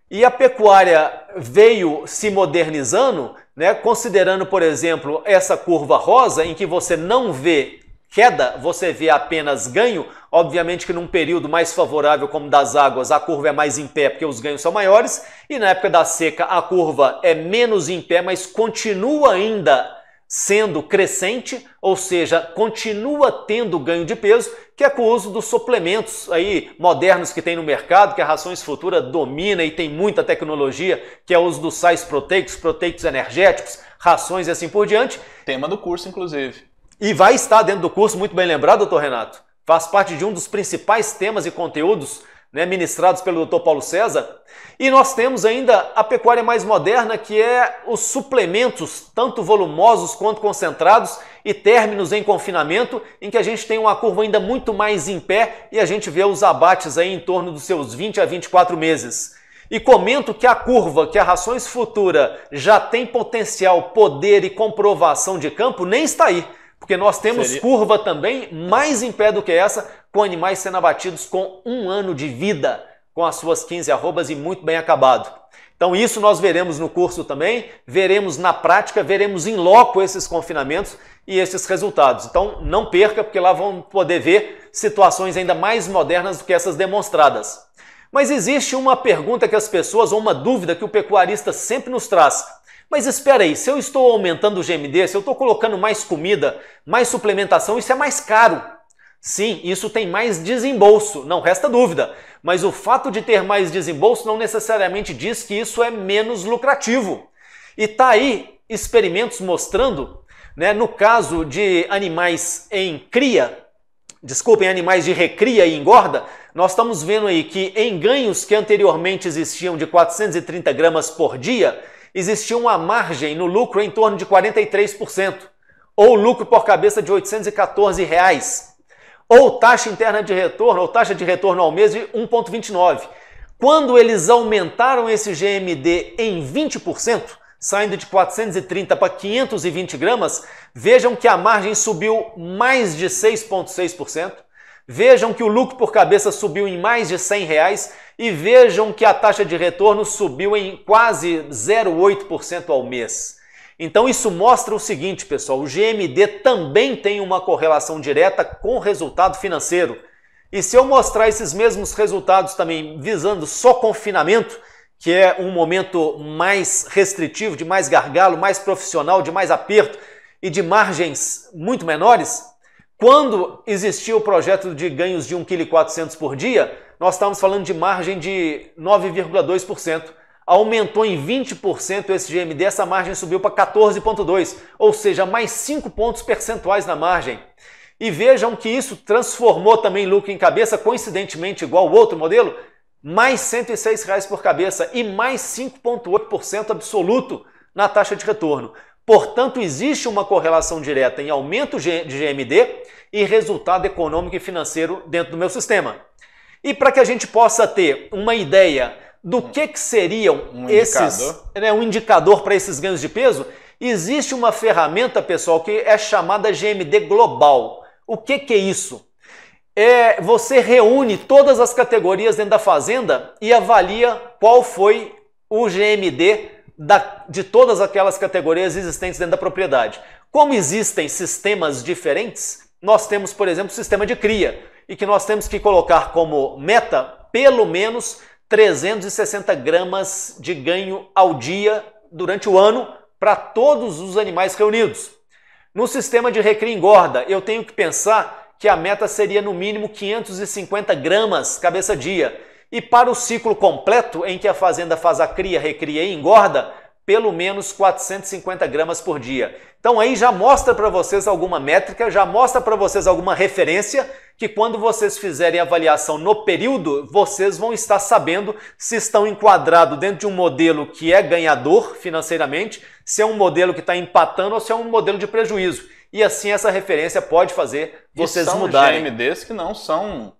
Speaker 1: E a pecuária veio se modernizando né? Considerando, por exemplo, essa curva rosa, em que você não vê queda, você vê apenas ganho. Obviamente que num período mais favorável como das águas, a curva é mais em pé porque os ganhos são maiores, e na época da seca a curva é menos em pé, mas continua ainda sendo crescente, ou seja, continua tendo ganho de peso, que é com o uso dos suplementos aí modernos que tem no mercado, que a Rações Futura domina e tem muita tecnologia, que é o uso dos sais proteicos, proteicos energéticos, rações e assim por diante. Tema do curso, inclusive. E vai estar dentro do curso, muito bem lembrado, doutor Renato. Faz parte de um dos principais temas e conteúdos né, ministrados pelo doutor Paulo César. E nós temos ainda a pecuária mais moderna, que é os suplementos, tanto volumosos quanto concentrados, e términos em confinamento, em que a gente tem uma curva ainda muito mais em pé e a gente vê os abates aí em torno dos seus 20 a 24 meses. E comento que a curva que a Rações Futura já tem potencial, poder e comprovação de campo nem está aí. Porque nós temos Seria? curva também mais em pé do que essa, com animais sendo abatidos com um ano de vida com as suas 15 arrobas e muito bem acabado. Então, isso nós veremos no curso também, veremos na prática, veremos em loco esses confinamentos e esses resultados. Então, não perca, porque lá vão poder ver situações ainda mais modernas do que essas demonstradas. Mas existe uma pergunta que as pessoas, ou uma dúvida que o pecuarista sempre nos traz. Mas espera aí, se eu estou aumentando o GMD, se eu estou colocando mais comida, mais suplementação, isso é mais caro. Sim, isso tem mais desembolso, não resta dúvida. Mas o fato de ter mais desembolso não necessariamente diz que isso é menos lucrativo. E tá aí experimentos mostrando, né, no caso de animais em cria, desculpem, animais de recria e engorda, nós estamos vendo aí que em ganhos que anteriormente existiam de 430 gramas por dia, existia uma margem no lucro em torno de 43%, ou lucro por cabeça de R$ 814. Reais ou taxa interna de retorno, ou taxa de retorno ao mês de 1,29. Quando eles aumentaram esse GMD em 20%, saindo de 430 para 520 gramas, vejam que a margem subiu mais de 6,6%, vejam que o lucro por cabeça subiu em mais de 100 reais e vejam que a taxa de retorno subiu em quase 0,8% ao mês. Então isso mostra o seguinte, pessoal, o GMD também tem uma correlação direta com o resultado financeiro. E se eu mostrar esses mesmos resultados também visando só confinamento, que é um momento mais restritivo, de mais gargalo, mais profissional, de mais aperto e de margens muito menores, quando existia o projeto de ganhos de 1,4 kg por dia, nós estávamos falando de margem de 9,2% aumentou em 20% esse GMD, essa margem subiu para 14,2, ou seja, mais 5 pontos percentuais na margem. E vejam que isso transformou também lucro em cabeça, coincidentemente igual o outro modelo, mais R$ 106 reais por cabeça e mais 5,8% absoluto na taxa de retorno. Portanto, existe uma correlação direta em aumento de GMD e resultado econômico e financeiro dentro do meu sistema. E para que a gente possa ter uma ideia do um, que, que seriam um esses. é Né, um indicador para esses ganhos de peso. Existe uma ferramenta, pessoal, que é chamada GMD Global. O que, que é isso? É, você reúne todas as categorias dentro da fazenda e avalia qual foi o GMD da, de todas aquelas categorias existentes dentro da propriedade. Como existem sistemas diferentes, nós temos, por exemplo, o sistema de cria, e que nós temos que colocar como meta pelo menos 360 gramas de ganho ao dia durante o ano para todos os animais reunidos. No sistema de recria engorda, eu tenho que pensar que a meta seria no mínimo 550 gramas cabeça dia. E para o ciclo completo, em que a fazenda faz a cria, recria e engorda, pelo menos 450 gramas por dia. Então aí já mostra para vocês alguma métrica, já mostra para vocês alguma referência que quando vocês fizerem avaliação no período, vocês vão estar sabendo se estão enquadrados dentro de um modelo que é ganhador financeiramente, se é um modelo que está empatando ou se é um modelo de prejuízo. E assim essa referência pode fazer vocês e são mudarem. são
Speaker 2: GMDs que não são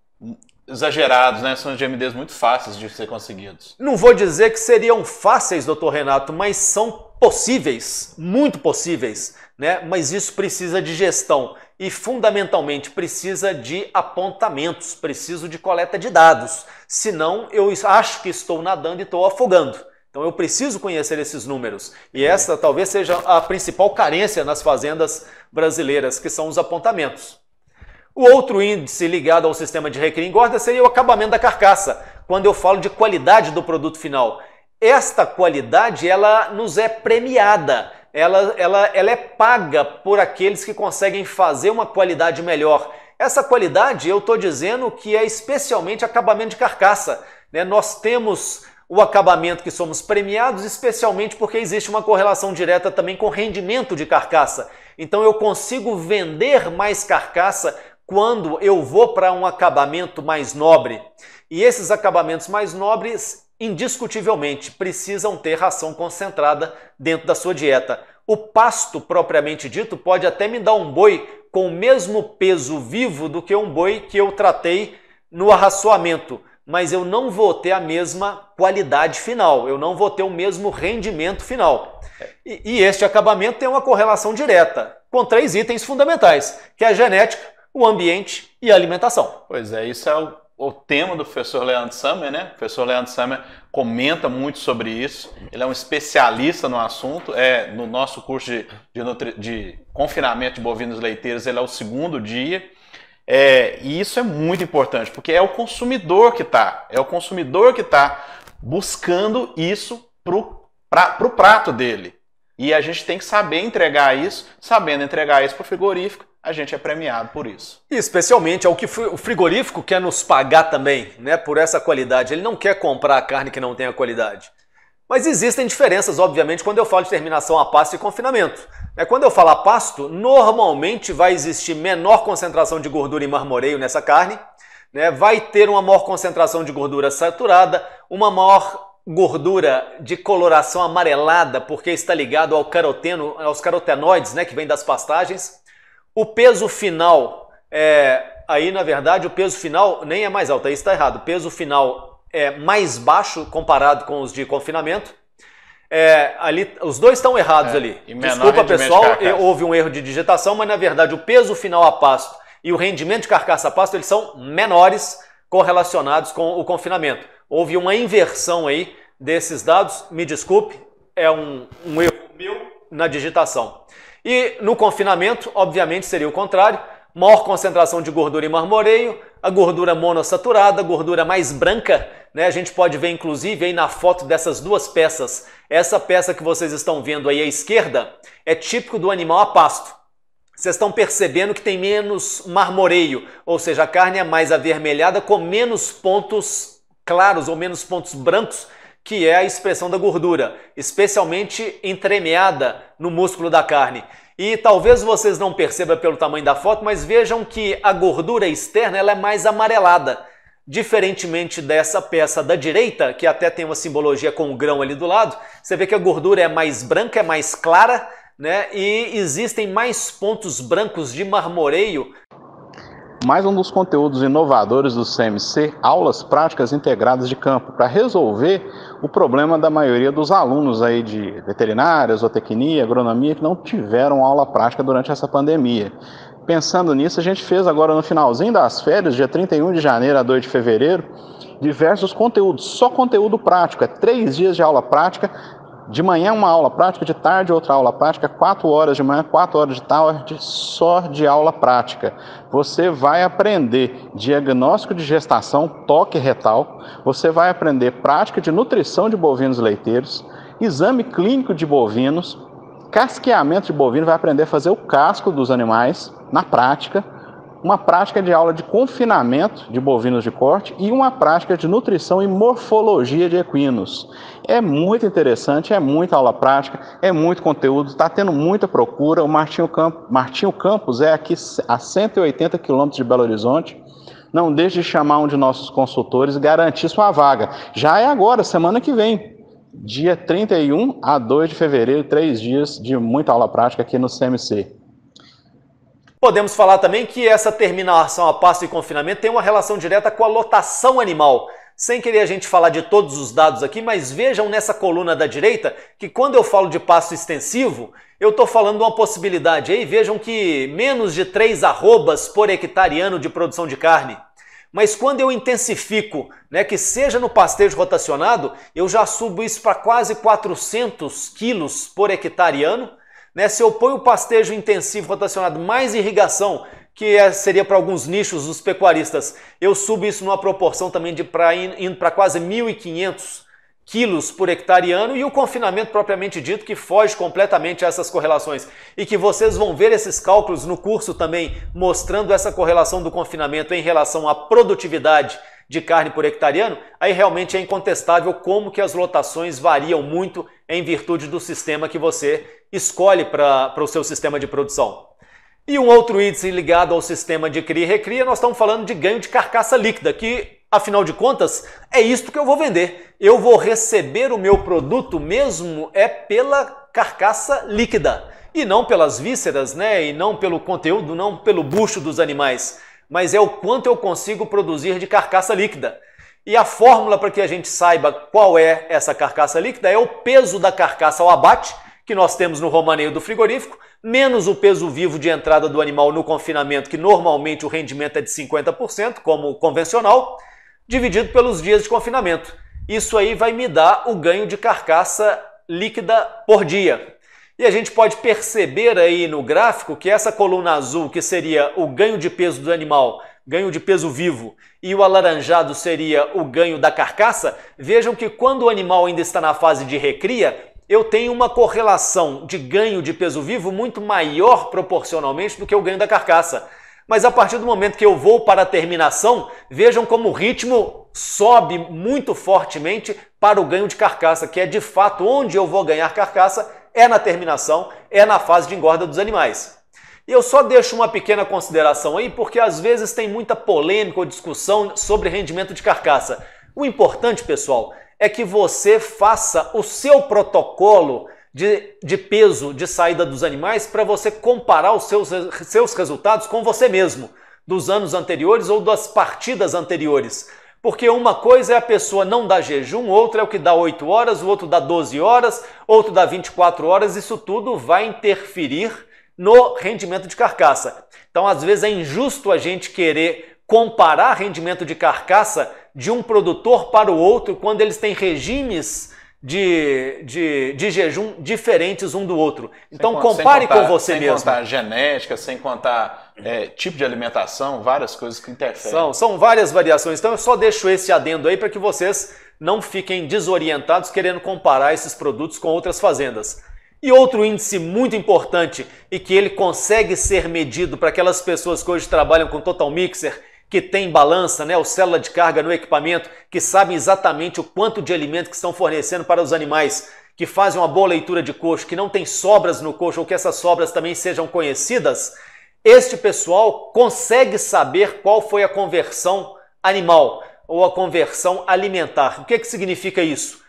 Speaker 2: exagerados, né? São GMDs muito fáceis de
Speaker 1: ser conseguidos. Não vou dizer que seriam fáceis, doutor Renato, mas são possíveis, muito possíveis, né? Mas isso precisa de gestão e fundamentalmente precisa de apontamentos, preciso de coleta de dados. Senão eu acho que estou nadando e estou afogando. Então eu preciso conhecer esses números. E essa talvez seja a principal carência nas fazendas brasileiras, que são os apontamentos. O outro índice ligado ao sistema de requer engorda seria o acabamento da carcaça, quando eu falo de qualidade do produto final. Esta qualidade ela nos é premiada, ela, ela, ela é paga por aqueles que conseguem fazer uma qualidade melhor. Essa qualidade eu estou dizendo que é especialmente acabamento de carcaça. Né? Nós temos o acabamento que somos premiados, especialmente porque existe uma correlação direta também com rendimento de carcaça. Então eu consigo vender mais carcaça quando eu vou para um acabamento mais nobre. E esses acabamentos mais nobres, indiscutivelmente, precisam ter ração concentrada dentro da sua dieta. O pasto propriamente dito pode até me dar um boi com o mesmo peso vivo do que um boi que eu tratei no arraçoamento, mas eu não vou ter a mesma qualidade final, eu não vou ter o mesmo rendimento final. E, e este acabamento tem uma correlação direta com três itens fundamentais, que é a genética, o ambiente e a alimentação. Pois é, isso é o,
Speaker 2: o tema do professor Leandro Summer, né? O professor Leandro Summer comenta muito sobre isso. Ele é um especialista no assunto. É No nosso curso de, de, nutri, de confinamento de bovinos leiteiros, ele é o segundo dia. É, e isso é muito importante, porque é o consumidor que está, é o consumidor que está buscando isso para o prato dele. E a gente tem que saber entregar isso, sabendo entregar isso para o frigorífico, a gente é premiado por isso.
Speaker 1: E especialmente o que o frigorífico quer nos pagar também, né, por essa qualidade. Ele não quer comprar carne que não tem a qualidade. Mas existem diferenças, obviamente, quando eu falo de terminação a pasto e confinamento. É, quando eu falo a pasto, normalmente vai existir menor concentração de gordura e marmoreio nessa carne, né? vai ter uma maior concentração de gordura saturada, uma maior gordura de coloração amarelada, porque está ligado ao caroteno, aos carotenoides, né, que vem das pastagens. O peso final, é, aí na verdade o peso final nem é mais alto, aí está errado. O peso final é mais baixo comparado com os de confinamento. É, ali, os dois estão errados é, ali. Desculpa, pessoal, houve um erro de digitação, mas na verdade o peso final a pasto e o rendimento de carcaça a pasto eles são menores correlacionados com o confinamento. Houve uma inversão aí desses dados, me desculpe, é um, um erro meu na digitação. E no confinamento, obviamente, seria o contrário, maior concentração de gordura e marmoreio, a gordura monossaturada, a gordura mais branca, né? A gente pode ver inclusive aí na foto dessas duas peças. Essa peça que vocês estão vendo aí à esquerda é típico do animal a pasto. Vocês estão percebendo que tem menos marmoreio, ou seja, a carne é mais avermelhada com menos pontos claros ou menos pontos brancos, que é a expressão da gordura, especialmente entremeada no músculo da carne. E talvez vocês não percebam pelo tamanho da foto, mas vejam que a gordura externa ela é mais amarelada, diferentemente dessa peça da direita, que até tem uma simbologia com o grão ali do lado. Você vê que a gordura é mais branca, é mais clara, né? E existem mais pontos brancos de marmoreio
Speaker 2: mais um dos conteúdos inovadores do CMC, aulas práticas integradas de campo, para resolver o problema da maioria dos alunos aí de veterinária, zootecnia, agronomia, que não tiveram aula prática durante essa pandemia. Pensando nisso, a gente fez agora no finalzinho das férias, dia 31 de janeiro a 2 de fevereiro, diversos conteúdos, só conteúdo prático, é três dias de aula prática de manhã uma aula prática, de tarde outra aula prática, quatro horas de manhã, quatro horas de tarde, só de aula prática. Você vai aprender diagnóstico de gestação, toque retal, você vai aprender prática de nutrição de bovinos leiteiros, exame clínico de bovinos, casqueamento de bovino, vai aprender a fazer o casco dos animais na prática uma prática de aula de confinamento de bovinos de corte e uma prática de nutrição e morfologia de equinos. É muito interessante, é muita aula prática, é muito conteúdo, está tendo muita procura. O Martinho, Campos, Martinho Campos é aqui a 180 quilômetros de Belo Horizonte. Não deixe de chamar um de nossos consultores e garantir sua vaga. Já é agora, semana que vem, dia 31 a 2 de fevereiro, três dias de muita aula prática aqui no CMC.
Speaker 1: Podemos falar também que essa terminação a passo e confinamento tem uma relação direta com a lotação animal. Sem querer a gente falar de todos os dados aqui, mas vejam nessa coluna da direita que quando eu falo de passo extensivo, eu estou falando uma possibilidade aí. Vejam que menos de 3 arrobas por hectare ano de produção de carne. Mas quando eu intensifico, né, que seja no pastejo rotacionado, eu já subo isso para quase 400 quilos por hectare ano né? Se eu ponho o pastejo intensivo rotacionado mais irrigação, que é, seria para alguns nichos dos pecuaristas, eu subo isso numa proporção também de pra, indo para quase 1.500 quilos por hectare ano e o confinamento propriamente dito que foge completamente a essas correlações e que vocês vão ver esses cálculos no curso também mostrando essa correlação do confinamento em relação à produtividade de carne por hectare ano, aí realmente é incontestável como que as lotações variam muito em virtude do sistema que você escolhe para o seu sistema de produção. E um outro índice ligado ao sistema de cria e recria, nós estamos falando de ganho de carcaça líquida, que afinal de contas é isto que eu vou vender. Eu vou receber o meu produto mesmo é pela carcaça líquida e não pelas vísceras, né? E não pelo conteúdo, não pelo bucho dos animais, mas é o quanto eu consigo produzir de carcaça líquida. E a fórmula para que a gente saiba qual é essa carcaça líquida é o peso da carcaça ao abate, que nós temos no romaneio do frigorífico, menos o peso vivo de entrada do animal no confinamento, que normalmente o rendimento é de 50%, como convencional, dividido pelos dias de confinamento. Isso aí vai me dar o ganho de carcaça líquida por dia. E a gente pode perceber aí no gráfico que essa coluna azul, que seria o ganho de peso do animal ganho de peso vivo, e o alaranjado seria o ganho da carcaça, vejam que quando o animal ainda está na fase de recria, eu tenho uma correlação de ganho de peso vivo muito maior proporcionalmente do que o ganho da carcaça. Mas a partir do momento que eu vou para a terminação, vejam como o ritmo sobe muito fortemente para o ganho de carcaça, que é de fato onde eu vou ganhar carcaça, é na terminação, é na fase de engorda dos animais. E eu só deixo uma pequena consideração aí, porque às vezes tem muita polêmica ou discussão sobre rendimento de carcaça. O importante, pessoal, é que você faça o seu protocolo de, de peso de saída dos animais para você comparar os seus, seus resultados com você mesmo, dos anos anteriores ou das partidas anteriores. Porque uma coisa é a pessoa não dar jejum, outra é o que dá 8 horas, o outro dá 12 horas, outro dá 24 horas, isso tudo vai interferir no rendimento de carcaça. Então, às vezes, é injusto a gente querer comparar rendimento de carcaça de um produtor para o outro quando eles têm regimes de, de, de jejum diferentes um do outro. Então, sem, compare sem contar, com você sem mesmo. Sem contar
Speaker 2: genética, sem contar é, tipo de alimentação,
Speaker 1: várias coisas que interferem. São, são várias variações. Então, eu só deixo esse adendo aí para que vocês não fiquem desorientados querendo comparar esses produtos com outras fazendas. E outro índice muito importante e que ele consegue ser medido para aquelas pessoas que hoje trabalham com Total Mixer, que tem balança, né, ou célula de carga no equipamento, que sabem exatamente o quanto de alimento que estão fornecendo para os animais, que fazem uma boa leitura de coxo, que não tem sobras no coxo ou que essas sobras também sejam conhecidas, este pessoal consegue saber qual foi a conversão animal ou a conversão alimentar. O que, é que significa isso?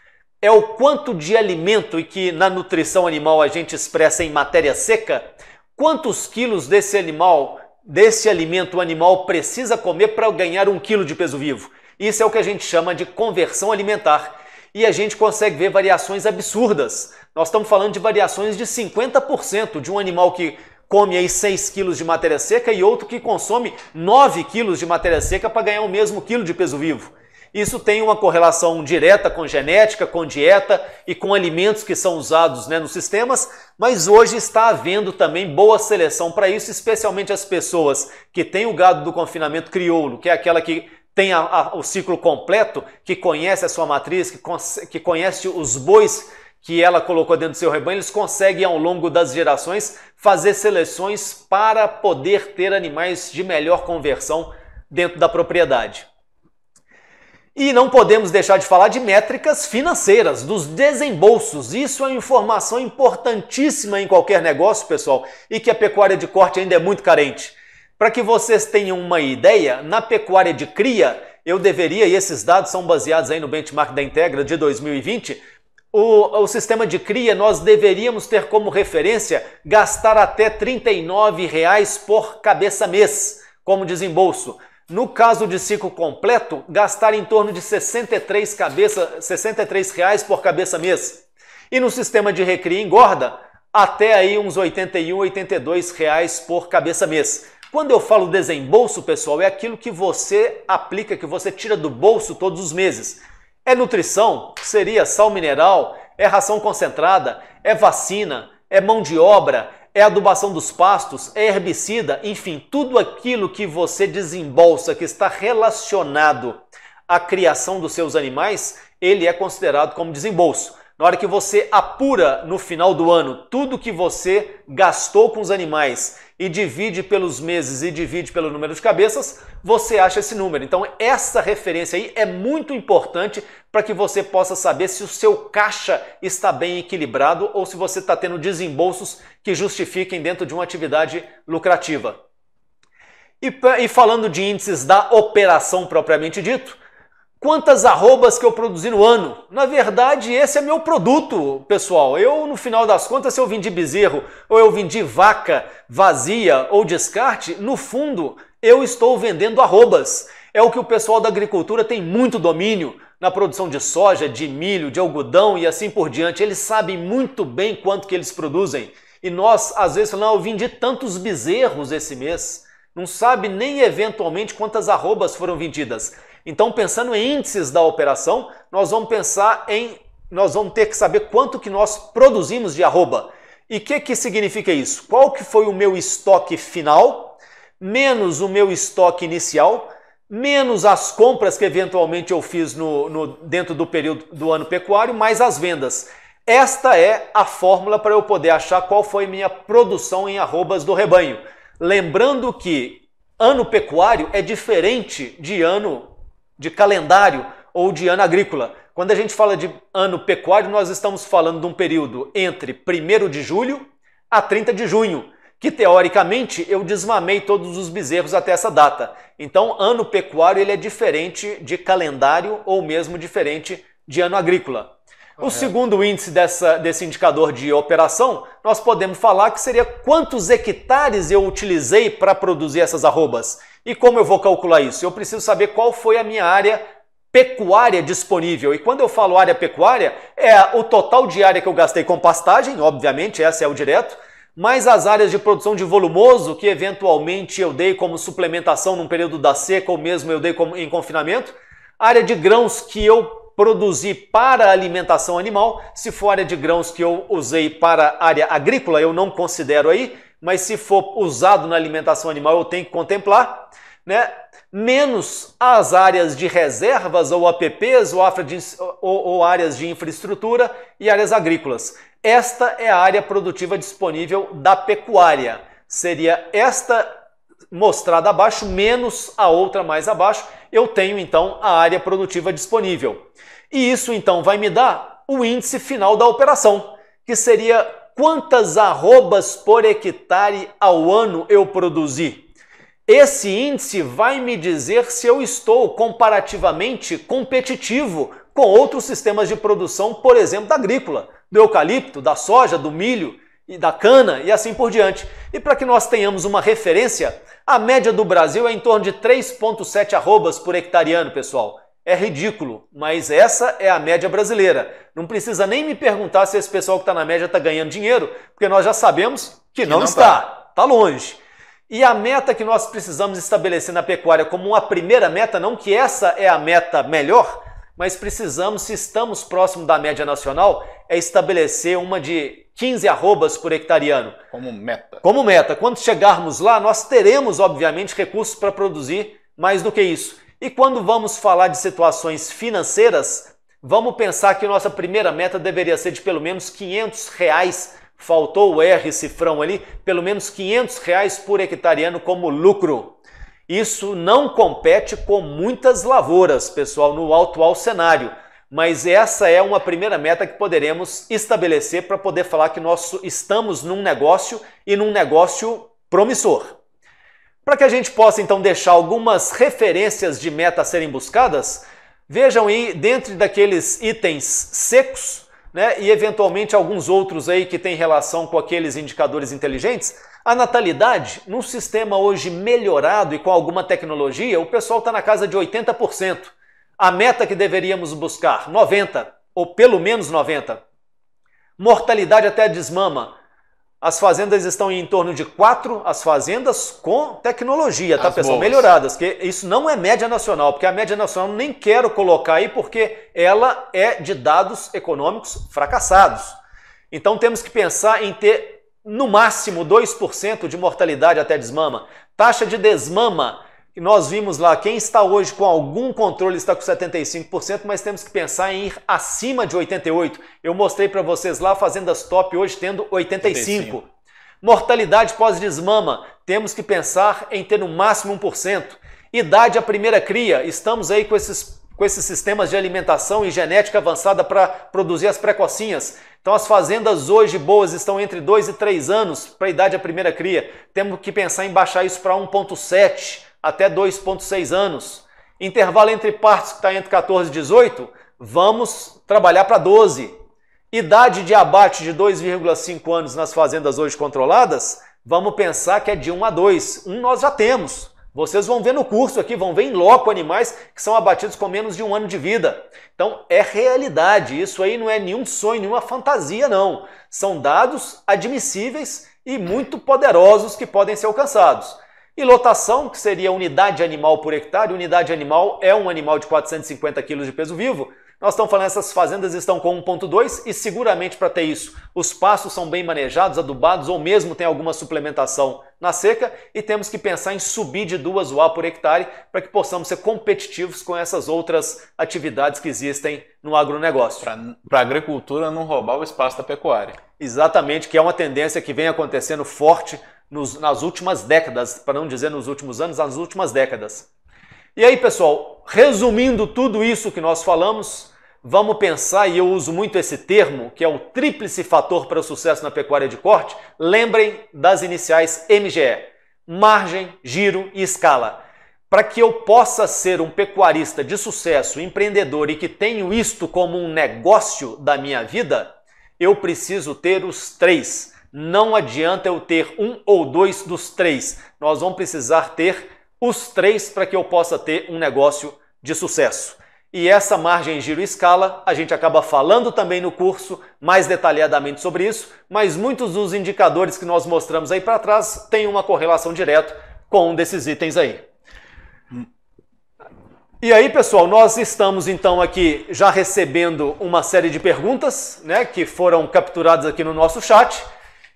Speaker 1: é o quanto de alimento e que na nutrição animal a gente expressa em matéria seca, quantos quilos desse animal, desse alimento o animal precisa comer para ganhar um quilo de peso vivo. Isso é o que a gente chama de conversão alimentar. E a gente consegue ver variações absurdas. Nós estamos falando de variações de 50% de um animal que come aí 6 quilos de matéria seca e outro que consome 9 quilos de matéria seca para ganhar o mesmo quilo de peso vivo. Isso tem uma correlação direta com genética, com dieta e com alimentos que são usados né, nos sistemas, mas hoje está havendo também boa seleção para isso, especialmente as pessoas que têm o gado do confinamento crioulo, que é aquela que tem a, a, o ciclo completo, que conhece a sua matriz, que, que conhece os bois que ela colocou dentro do seu rebanho, eles conseguem ao longo das gerações fazer seleções para poder ter animais de melhor conversão dentro da propriedade. E não podemos deixar de falar de métricas financeiras, dos desembolsos. Isso é uma informação importantíssima em qualquer negócio, pessoal, e que a pecuária de corte ainda é muito carente. Para que vocês tenham uma ideia, na pecuária de cria, eu deveria, e esses dados são baseados aí no benchmark da Integra de 2020, o, o sistema de cria nós deveríamos ter como referência gastar até R$ 39,00 por cabeça mês como desembolso. No caso de ciclo completo, gastar em torno de 63, cabeça, 63 reais por cabeça mês. E no sistema de recria engorda, até aí uns 81, 82 reais por cabeça mês. Quando eu falo desembolso, pessoal, é aquilo que você aplica, que você tira do bolso todos os meses. É nutrição, seria sal mineral, é ração concentrada, é vacina, é mão de obra, é adubação dos pastos, é herbicida, enfim, tudo aquilo que você desembolsa, que está relacionado à criação dos seus animais, ele é considerado como desembolso. Na hora que você apura no final do ano tudo que você gastou com os animais e divide pelos meses e divide pelo número de cabeças, você acha esse número. Então, essa referência aí é muito importante para que você possa saber se o seu caixa está bem equilibrado ou se você está tendo desembolsos que justifiquem dentro de uma atividade lucrativa. E, e falando de índices da operação propriamente dito, quantas arrobas que eu produzi no ano. Na verdade, esse é meu produto, pessoal. Eu, no final das contas, se eu vendi bezerro ou eu vendi vaca vazia ou descarte, no fundo, eu estou vendendo arrobas. É o que o pessoal da agricultura tem muito domínio na produção de soja, de milho, de algodão e assim por diante. Eles sabem muito bem quanto que eles produzem. E nós, às vezes, falamos, ah, eu vendi tantos bezerros esse mês. Não sabe nem eventualmente quantas arrobas foram vendidas. Então, pensando em índices da operação, nós vamos pensar em nós vamos ter que saber quanto que nós produzimos de arroba. E o que, que significa isso? Qual que foi o meu estoque final, menos o meu estoque inicial, menos as compras que eventualmente eu fiz no, no, dentro do período do ano pecuário, mais as vendas. Esta é a fórmula para eu poder achar qual foi minha produção em arrobas do rebanho. Lembrando que ano pecuário é diferente de ano de calendário ou de ano agrícola. Quando a gente fala de ano pecuário, nós estamos falando de um período entre 1 de julho a 30 de junho, que teoricamente eu desmamei todos os bezerros até essa data. Então, ano pecuário ele é diferente de calendário ou mesmo diferente de ano agrícola. Correto. O segundo índice dessa, desse indicador de operação, nós podemos falar que seria quantos hectares eu utilizei para produzir essas arrobas. E como eu vou calcular isso? Eu preciso saber qual foi a minha área pecuária disponível. E quando eu falo área pecuária, é o total de área que eu gastei com pastagem, obviamente, essa é o direto, mais as áreas de produção de volumoso que eventualmente eu dei como suplementação num período da seca ou mesmo eu dei como, em confinamento, área de grãos que eu produzi para alimentação animal, se for área de grãos que eu usei para área agrícola, eu não considero aí, mas se for usado na alimentação animal, eu tenho que contemplar né? menos as áreas de reservas ou APPs ou, de, ou, ou áreas de infraestrutura e áreas agrícolas. Esta é a área produtiva disponível da pecuária. Seria esta mostrada abaixo, menos a outra mais abaixo, eu tenho então a área produtiva disponível. E isso então vai me dar o índice final da operação, que seria quantas arrobas por hectare ao ano eu produzi. Esse índice vai me dizer se eu estou comparativamente competitivo com outros sistemas de produção, por exemplo, da agrícola, do eucalipto, da soja, do milho e da cana e assim por diante. E para que nós tenhamos uma referência, a média do Brasil é em torno de 3.7 arrobas por hectare ano, pessoal. É ridículo, mas essa é a média brasileira. Não precisa nem me perguntar se esse pessoal que está na média está ganhando dinheiro, porque nós já sabemos que, que não, não, está. Está tá longe. E a meta que nós precisamos estabelecer na pecuária como uma primeira meta, não que essa é a meta melhor, mas precisamos, se estamos próximo da média nacional, é estabelecer uma de 15 arrobas por hectareano. Como meta. Como meta. Quando chegarmos lá, nós teremos, obviamente, recursos para produzir mais do que isso. E quando vamos falar de situações financeiras, vamos pensar que nossa primeira meta deveria ser de pelo menos 500 reais faltou o R cifrão ali, pelo menos 500 reais por hectareano como lucro. Isso não compete com muitas lavouras, pessoal, no atual cenário. Mas essa é uma primeira meta que poderemos estabelecer para poder falar que nós estamos num negócio e num negócio promissor. Para que a gente possa então deixar algumas referências de meta a serem buscadas, vejam aí dentro daqueles itens secos né, e eventualmente alguns outros aí que têm relação com aqueles indicadores inteligentes, a natalidade, num sistema hoje melhorado e com alguma tecnologia, o pessoal está na casa de 80%. A meta que deveríamos buscar, 90%, ou pelo menos 90%. Mortalidade até a desmama, as fazendas estão em torno de quatro, as fazendas com tecnologia, tá, as pessoal? Boas. Melhoradas, que isso não é média nacional, porque a média nacional nem quero colocar aí porque ela é de dados econômicos fracassados. Então temos que pensar em ter no máximo 2% de mortalidade até desmama. Taxa de desmama e nós vimos lá, quem está hoje com algum controle está com 75%, mas temos que pensar em ir acima de 88%. Eu mostrei para vocês lá, fazendas top hoje tendo 85%. 85%. Mortalidade pós-desmama, temos que pensar em ter no máximo 1%. Idade à primeira cria, estamos aí com esses, com esses sistemas de alimentação e genética avançada para produzir as precocinhas. Então as fazendas hoje boas estão entre 2 e 3 anos para a idade à primeira cria. Temos que pensar em baixar isso para 1.7 até 2,6 anos. Intervalo entre partes que está entre 14 e 18, vamos trabalhar para 12. Idade de abate de 2,5 anos nas fazendas hoje controladas, vamos pensar que é de 1 a 2. Um nós já temos. Vocês vão ver no curso aqui, vão ver em loco animais que são abatidos com menos de um ano de vida. Então é realidade, isso aí não é nenhum sonho, nenhuma fantasia não. São dados admissíveis e muito poderosos que podem ser alcançados. E lotação, que seria unidade animal por hectare, unidade animal é um animal de 450 quilos de peso vivo. Nós estamos falando essas fazendas estão com 1.2 e seguramente para ter isso, os pastos são bem manejados, adubados ou mesmo tem alguma suplementação na seca e temos que pensar em subir de duas UA por hectare para que possamos ser competitivos com essas outras atividades que existem no agronegócio. Para a agricultura não roubar o espaço da pecuária. Exatamente, que é uma tendência que vem acontecendo forte nos, nas últimas décadas, para não dizer nos últimos anos, nas últimas décadas. E aí, pessoal, resumindo tudo isso que nós falamos, vamos pensar, e eu uso muito esse termo, que é o tríplice fator para o sucesso na pecuária de corte, lembrem das iniciais MGE: margem, giro e escala. Para que eu possa ser um pecuarista de sucesso, empreendedor e que tenho isto como um negócio da minha vida, eu preciso ter os três não adianta eu ter um ou dois dos três. Nós vamos precisar ter os três para que eu possa ter um negócio de sucesso. E essa margem giro escala, a gente acaba falando também no curso mais detalhadamente sobre isso, mas muitos dos indicadores que nós mostramos aí para trás têm uma correlação direta com um desses itens aí. E aí, pessoal, nós estamos então aqui já recebendo uma série de perguntas, né, que foram capturadas aqui no nosso chat.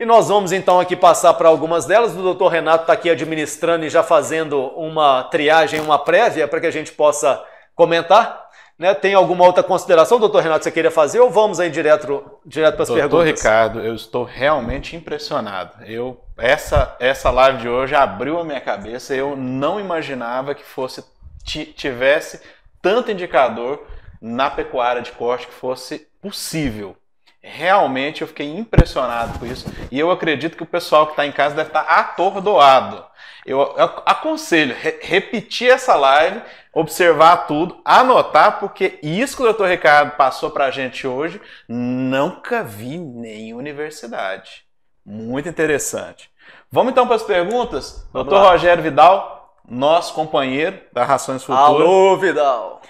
Speaker 1: E nós vamos então aqui passar para algumas delas. O doutor Renato está aqui administrando e já fazendo uma triagem, uma prévia, para que a gente possa comentar. Né? Tem alguma outra consideração, doutor Renato, que você queira fazer ou vamos aí direto, direto para as perguntas? Doutor
Speaker 2: Ricardo, eu estou realmente impressionado. Eu, essa, essa live de hoje abriu a minha cabeça. Eu não imaginava que fosse tivesse tanto indicador na pecuária de corte que fosse possível. Realmente eu fiquei impressionado com isso e eu acredito que o pessoal que está em casa deve estar tá atordoado. Eu aconselho re repetir essa live, observar tudo, anotar, porque isso que o doutor Ricardo passou para a gente hoje, nunca vi nem universidade. Muito interessante. Vamos então para as perguntas? Vamos doutor lá. Rogério Vidal, nosso companheiro da Rações Futuras. Alô,
Speaker 1: Vidal!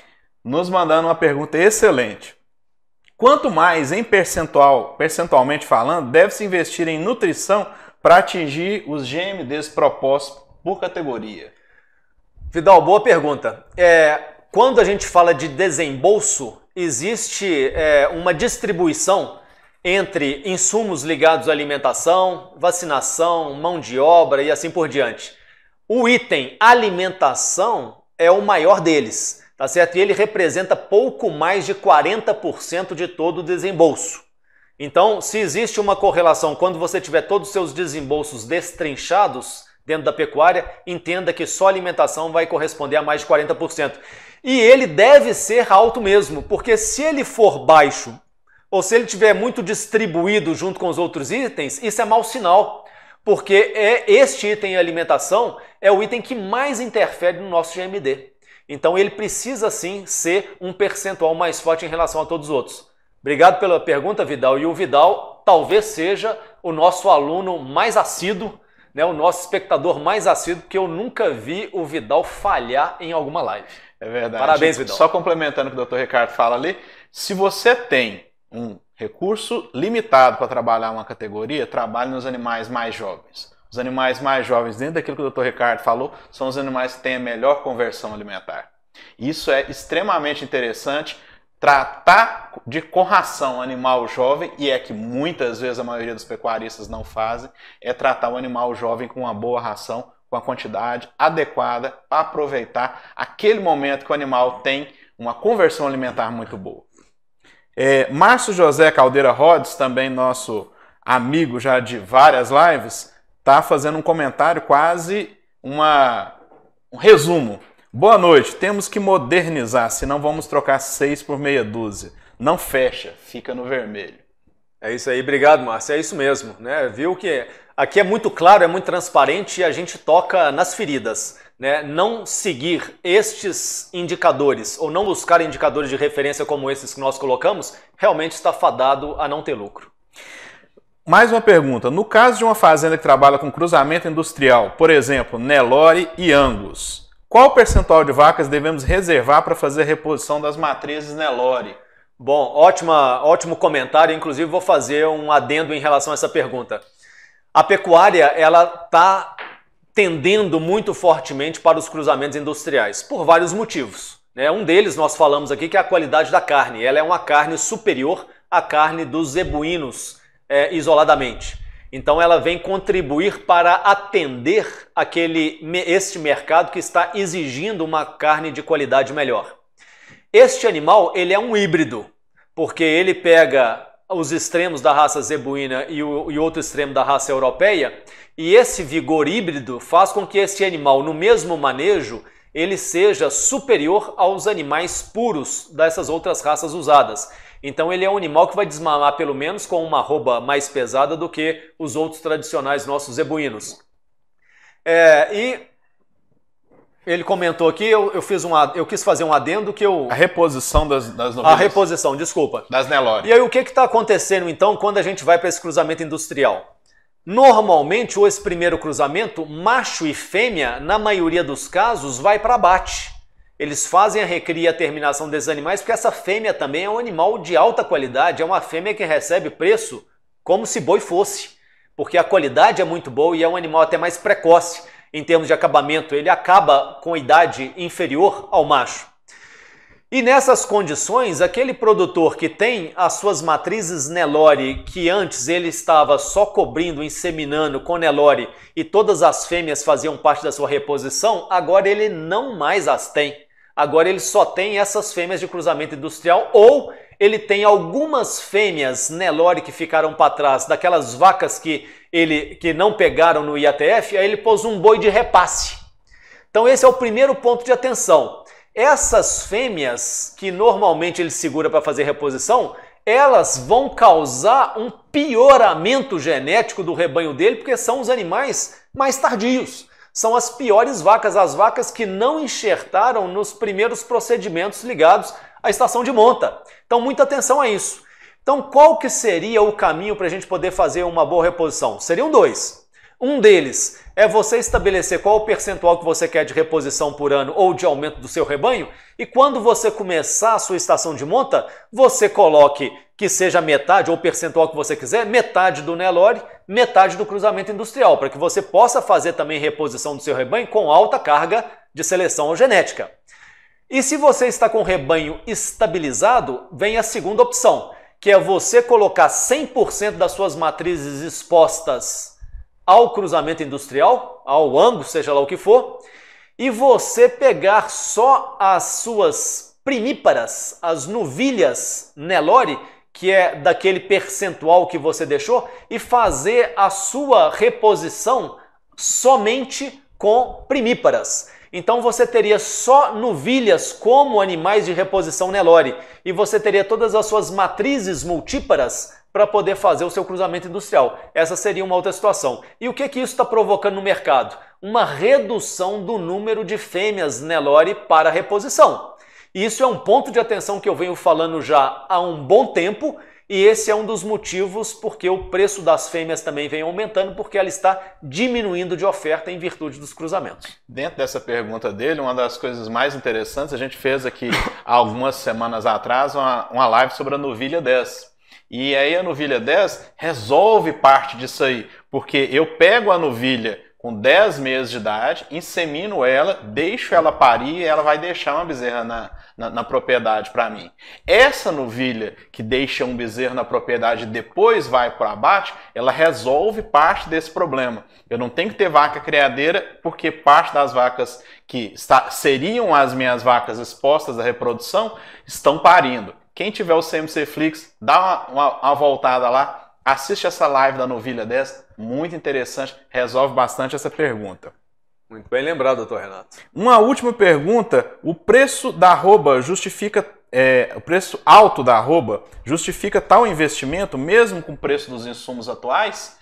Speaker 2: Nos mandando uma pergunta excelente. Quanto mais em percentual, percentualmente falando, deve-se investir em nutrição
Speaker 1: para atingir os GMDs propostos por categoria? Vidal, boa pergunta. É, quando a gente fala de desembolso, existe é, uma distribuição entre insumos ligados à alimentação, vacinação, mão de obra e assim por diante. O item alimentação é o maior deles. Tá certo? E ele representa pouco mais de 40% de todo o desembolso. Então, se existe uma correlação quando você tiver todos os seus desembolsos destrinchados dentro da pecuária, entenda que só alimentação vai corresponder a mais de 40%. E ele deve ser alto mesmo, porque se ele for baixo ou se ele tiver muito distribuído junto com os outros itens, isso é mau sinal, porque é este item alimentação é o item que mais interfere no nosso GMD. Então ele precisa sim ser um percentual mais forte em relação a todos os outros. Obrigado pela pergunta, Vidal. E o Vidal talvez seja o nosso aluno mais assíduo, né, o nosso espectador mais assíduo, porque eu nunca vi o Vidal falhar em alguma live. É verdade. Parabéns, Vidal. Só complementando o que o Dr. Ricardo fala ali, se você
Speaker 2: tem um recurso limitado para trabalhar uma categoria, trabalhe nos animais mais jovens. Os animais mais jovens, dentro daquilo que o Dr. Ricardo falou, são os animais que têm a melhor conversão alimentar. Isso é extremamente interessante. Tratar de corração animal jovem, e é que muitas vezes a maioria dos pecuaristas não fazem, é tratar o animal jovem com uma boa ração, com a quantidade adequada para aproveitar aquele momento que o animal tem uma conversão alimentar muito boa. É, Márcio José Caldeira Rhodes, também nosso amigo já de várias lives, está fazendo um comentário quase uma, um resumo. Boa noite, temos que modernizar, senão vamos trocar seis por meia dúzia. Não
Speaker 1: fecha, fica no vermelho. É isso aí, obrigado, Márcio. É isso mesmo, né? Viu que aqui é muito claro, é muito transparente e a gente toca nas feridas. Né? Não seguir estes indicadores ou não buscar indicadores de referência como esses que nós colocamos realmente está fadado a não ter lucro.
Speaker 2: Mais uma pergunta. No caso de uma fazenda que trabalha com cruzamento industrial, por exemplo, Nelore e Angus, qual percentual
Speaker 1: de vacas devemos reservar para fazer a reposição das matrizes Nelore? Bom, ótima, ótimo comentário. Inclusive, vou fazer um adendo em relação a essa pergunta. A pecuária ela está tendendo muito fortemente para os cruzamentos industriais, por vários motivos. Né? Um deles nós falamos aqui que é a qualidade da carne. Ela é uma carne superior à carne dos zebuínos, é, isoladamente. Então ela vem contribuir para atender aquele este mercado que está exigindo uma carne de qualidade melhor. Este animal ele é um híbrido, porque ele pega os extremos da raça zebuína e, o, e outro extremo da raça europeia, e esse vigor híbrido faz com que este animal, no mesmo manejo, ele seja superior aos animais puros dessas outras raças usadas. Então ele é um animal que vai desmamar pelo menos com uma roupa mais pesada do que os outros tradicionais nossos zebuínos. É, e ele comentou aqui, eu, eu, fiz um, eu quis fazer um adendo que eu... A reposição das, das novilhas. A reposição, desculpa. Das Nelore. E aí o que está acontecendo então quando a gente vai para esse cruzamento industrial? Normalmente, ou esse primeiro cruzamento, macho e fêmea, na maioria dos casos, vai para abate. Eles fazem a recria e a terminação desses animais porque essa fêmea também é um animal de alta qualidade, é uma fêmea que recebe preço como se boi fosse, porque a qualidade é muito boa e é um animal até mais precoce em termos de acabamento, ele acaba com idade inferior ao macho. E nessas condições, aquele produtor que tem as suas matrizes Nelore, que antes ele estava só cobrindo, inseminando com Nelore e todas as fêmeas faziam parte da sua reposição, agora ele não mais as tem. Agora ele só tem essas fêmeas de cruzamento industrial ou ele tem algumas fêmeas Nelore que ficaram para trás, daquelas vacas que ele que não pegaram no IATF, aí ele pôs um boi de repasse. Então esse é o primeiro ponto de atenção. Essas fêmeas que normalmente ele segura para fazer reposição, elas vão causar um pioramento genético do rebanho dele, porque são os animais mais tardios são as piores vacas, as vacas que não enxertaram nos primeiros procedimentos ligados à estação de monta. Então, muita atenção a isso. Então, qual que seria o caminho para a gente poder fazer uma boa reposição? Seriam dois. Um deles é você estabelecer qual o percentual que você quer de reposição por ano ou de aumento do seu rebanho, e quando você começar a sua estação de monta, você coloque que seja metade ou percentual que você quiser, metade do Nelore, metade do cruzamento industrial, para que você possa fazer também reposição do seu rebanho com alta carga de seleção ou genética. E se você está com o rebanho estabilizado, vem a segunda opção, que é você colocar 100% das suas matrizes expostas ao cruzamento industrial, ao ângulo, seja lá o que for, e você pegar só as suas primíparas, as nuvilhas Nelore, que é daquele percentual que você deixou, e fazer a sua reposição somente com primíparas. Então você teria só nuvilhas como animais de reposição Nelore, e você teria todas as suas matrizes multíparas para poder fazer o seu cruzamento industrial. Essa seria uma outra situação. E o que, que isso está provocando no mercado? Uma redução do número de fêmeas Nelore né, para reposição. Isso é um ponto de atenção que eu venho falando já há um bom tempo e esse é um dos motivos porque o preço das fêmeas também vem aumentando, porque ela está diminuindo de oferta em virtude dos cruzamentos. Dentro dessa pergunta dele, uma das coisas
Speaker 2: mais interessantes, a gente fez aqui algumas semanas atrás uma, uma live sobre a novilha 10. E aí a novilha 10 resolve parte disso aí, porque eu pego a novilha com 10 meses de idade, insemino ela, deixo ela parir e ela vai deixar uma bezerra na, na, na propriedade para mim. Essa novilha que deixa um bezerro na propriedade e depois vai para o abate, ela resolve parte desse problema. Eu não tenho que ter vaca criadeira, porque parte das vacas que está, seriam as minhas vacas expostas à reprodução estão parindo. Quem tiver o CMC Flix, dá uma, uma, uma voltada lá, assiste essa live da novilha 10, muito interessante, resolve bastante essa pergunta. Muito bem lembrado, doutor Renato. Uma última pergunta: o preço da arroba justifica é, o preço alto da arroba justifica tal investimento mesmo com o preço dos insumos atuais?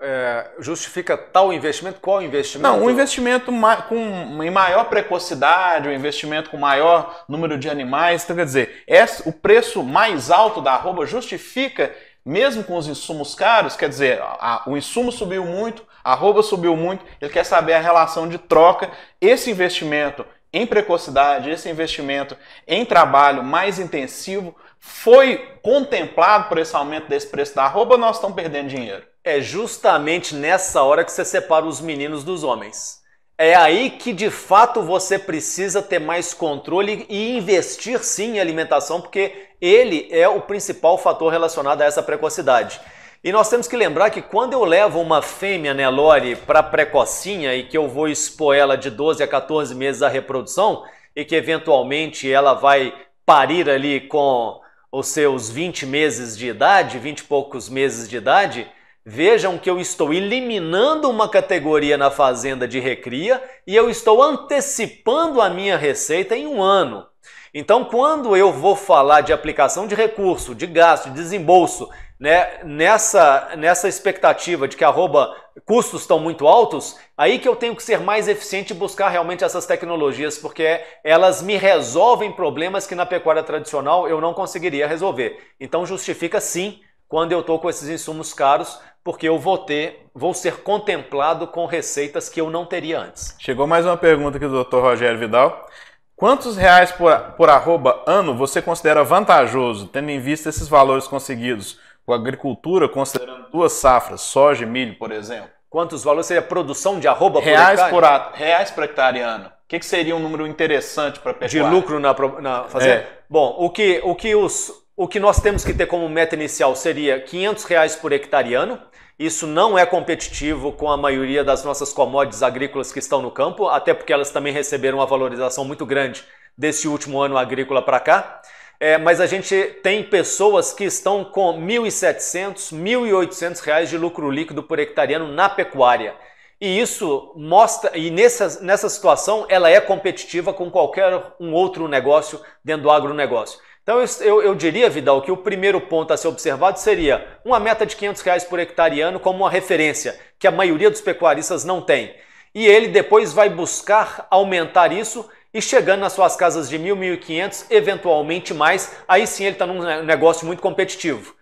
Speaker 1: é, justifica tal investimento? Qual investimento? Não, um
Speaker 2: investimento com, em maior precocidade, um investimento com maior número de animais. Então, quer dizer, é o preço mais alto da arroba justifica, mesmo com os insumos caros, quer dizer, a, o insumo subiu muito, a arroba subiu muito, ele quer saber a relação de troca. Esse investimento em precocidade, esse investimento em trabalho mais intensivo, foi
Speaker 1: contemplado por esse aumento desse preço da arroba, nós estamos perdendo dinheiro. É justamente nessa hora que você separa os meninos dos homens. É aí que de fato você precisa ter mais controle e investir sim em alimentação, porque ele é o principal fator relacionado a essa precocidade. E nós temos que lembrar que quando eu levo uma fêmea Nelore né, para precocinha e que eu vou expor ela de 12 a 14 meses à reprodução e que eventualmente ela vai parir ali com os seus 20 meses de idade, 20 e poucos meses de idade, vejam que eu estou eliminando uma categoria na fazenda de recria e eu estou antecipando a minha receita em um ano. Então, quando eu vou falar de aplicação de recurso, de gasto, de desembolso né, nessa, nessa expectativa de que arroba, custos estão muito altos, aí que eu tenho que ser mais eficiente e buscar realmente essas tecnologias, porque elas me resolvem problemas que na pecuária tradicional eu não conseguiria resolver. Então justifica sim quando eu estou com esses insumos caros, porque eu vou ter, vou ser contemplado com receitas que eu não teria antes.
Speaker 2: Chegou mais uma pergunta aqui do Dr. Rogério Vidal. Quantos reais por, por arroba ano você considera vantajoso, tendo em vista esses valores conseguidos? com a agricultura, considerando duas safras, soja e milho, por
Speaker 1: exemplo? Quantos valores seria a produção de arroba reais por hectare? Por, reais por hectare ano. O que, que, seria um número interessante para pecuária? De lucro na, na fazenda? É. Bom, o que, o, que os, o que nós temos que ter como meta inicial seria 500 reais por hectare ano. Isso não é competitivo com a maioria das nossas commodities agrícolas que estão no campo, até porque elas também receberam uma valorização muito grande desse último ano agrícola para cá. É, mas a gente tem pessoas que estão com 1.700, 1.800 reais de lucro líquido por hectareano na pecuária. E isso mostra, e nessa, nessa situação ela é competitiva com qualquer um outro negócio dentro do agronegócio. Então eu, eu, diria, Vidal, que o primeiro ponto a ser observado seria uma meta de R$ reais por hectareano como uma referência, que a maioria dos pecuaristas não tem. E ele depois vai buscar aumentar isso e chegando nas suas casas de 1.000, 1.500, eventualmente mais, aí sim ele está num negócio muito competitivo.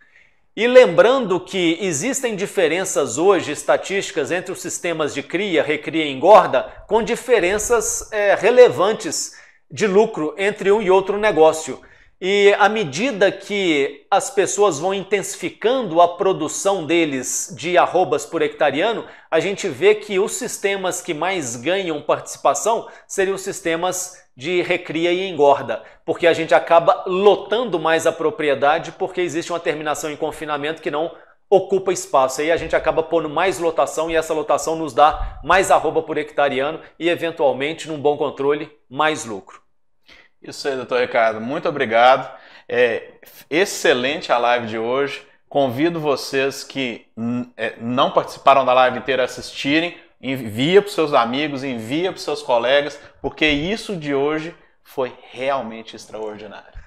Speaker 1: E lembrando que existem diferenças hoje estatísticas entre os sistemas de cria, recria e engorda, com diferenças é, relevantes de lucro entre um e outro negócio. E à medida que as pessoas vão intensificando a produção deles de arrobas por hectareano, a gente vê que os sistemas que mais ganham participação seriam os sistemas de recria e engorda, porque a gente acaba lotando mais a propriedade porque existe uma terminação em confinamento que não ocupa espaço. Aí a gente acaba pondo mais lotação e essa lotação nos dá mais arroba por hectareano e eventualmente, num bom controle, mais lucro. Isso aí, doutor Ricardo. Muito obrigado. É,
Speaker 2: excelente a live de hoje. Convido vocês que hum, é, não participaram da live inteira a assistirem. Envia para os seus amigos, envia para os seus colegas, porque isso
Speaker 1: de hoje foi realmente extraordinário.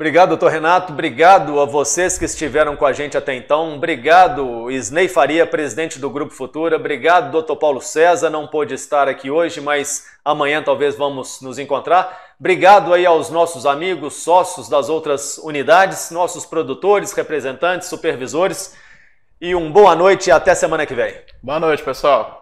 Speaker 1: Obrigado, doutor Renato. Obrigado a vocês que estiveram com a gente até então. Obrigado, Isnei Faria, presidente do Grupo Futura. Obrigado, doutor Paulo César. Não pôde estar aqui hoje, mas amanhã talvez vamos nos encontrar. Obrigado aí aos nossos amigos, sócios das outras unidades, nossos produtores, representantes, supervisores. E um boa noite e até semana que vem. Boa noite, pessoal.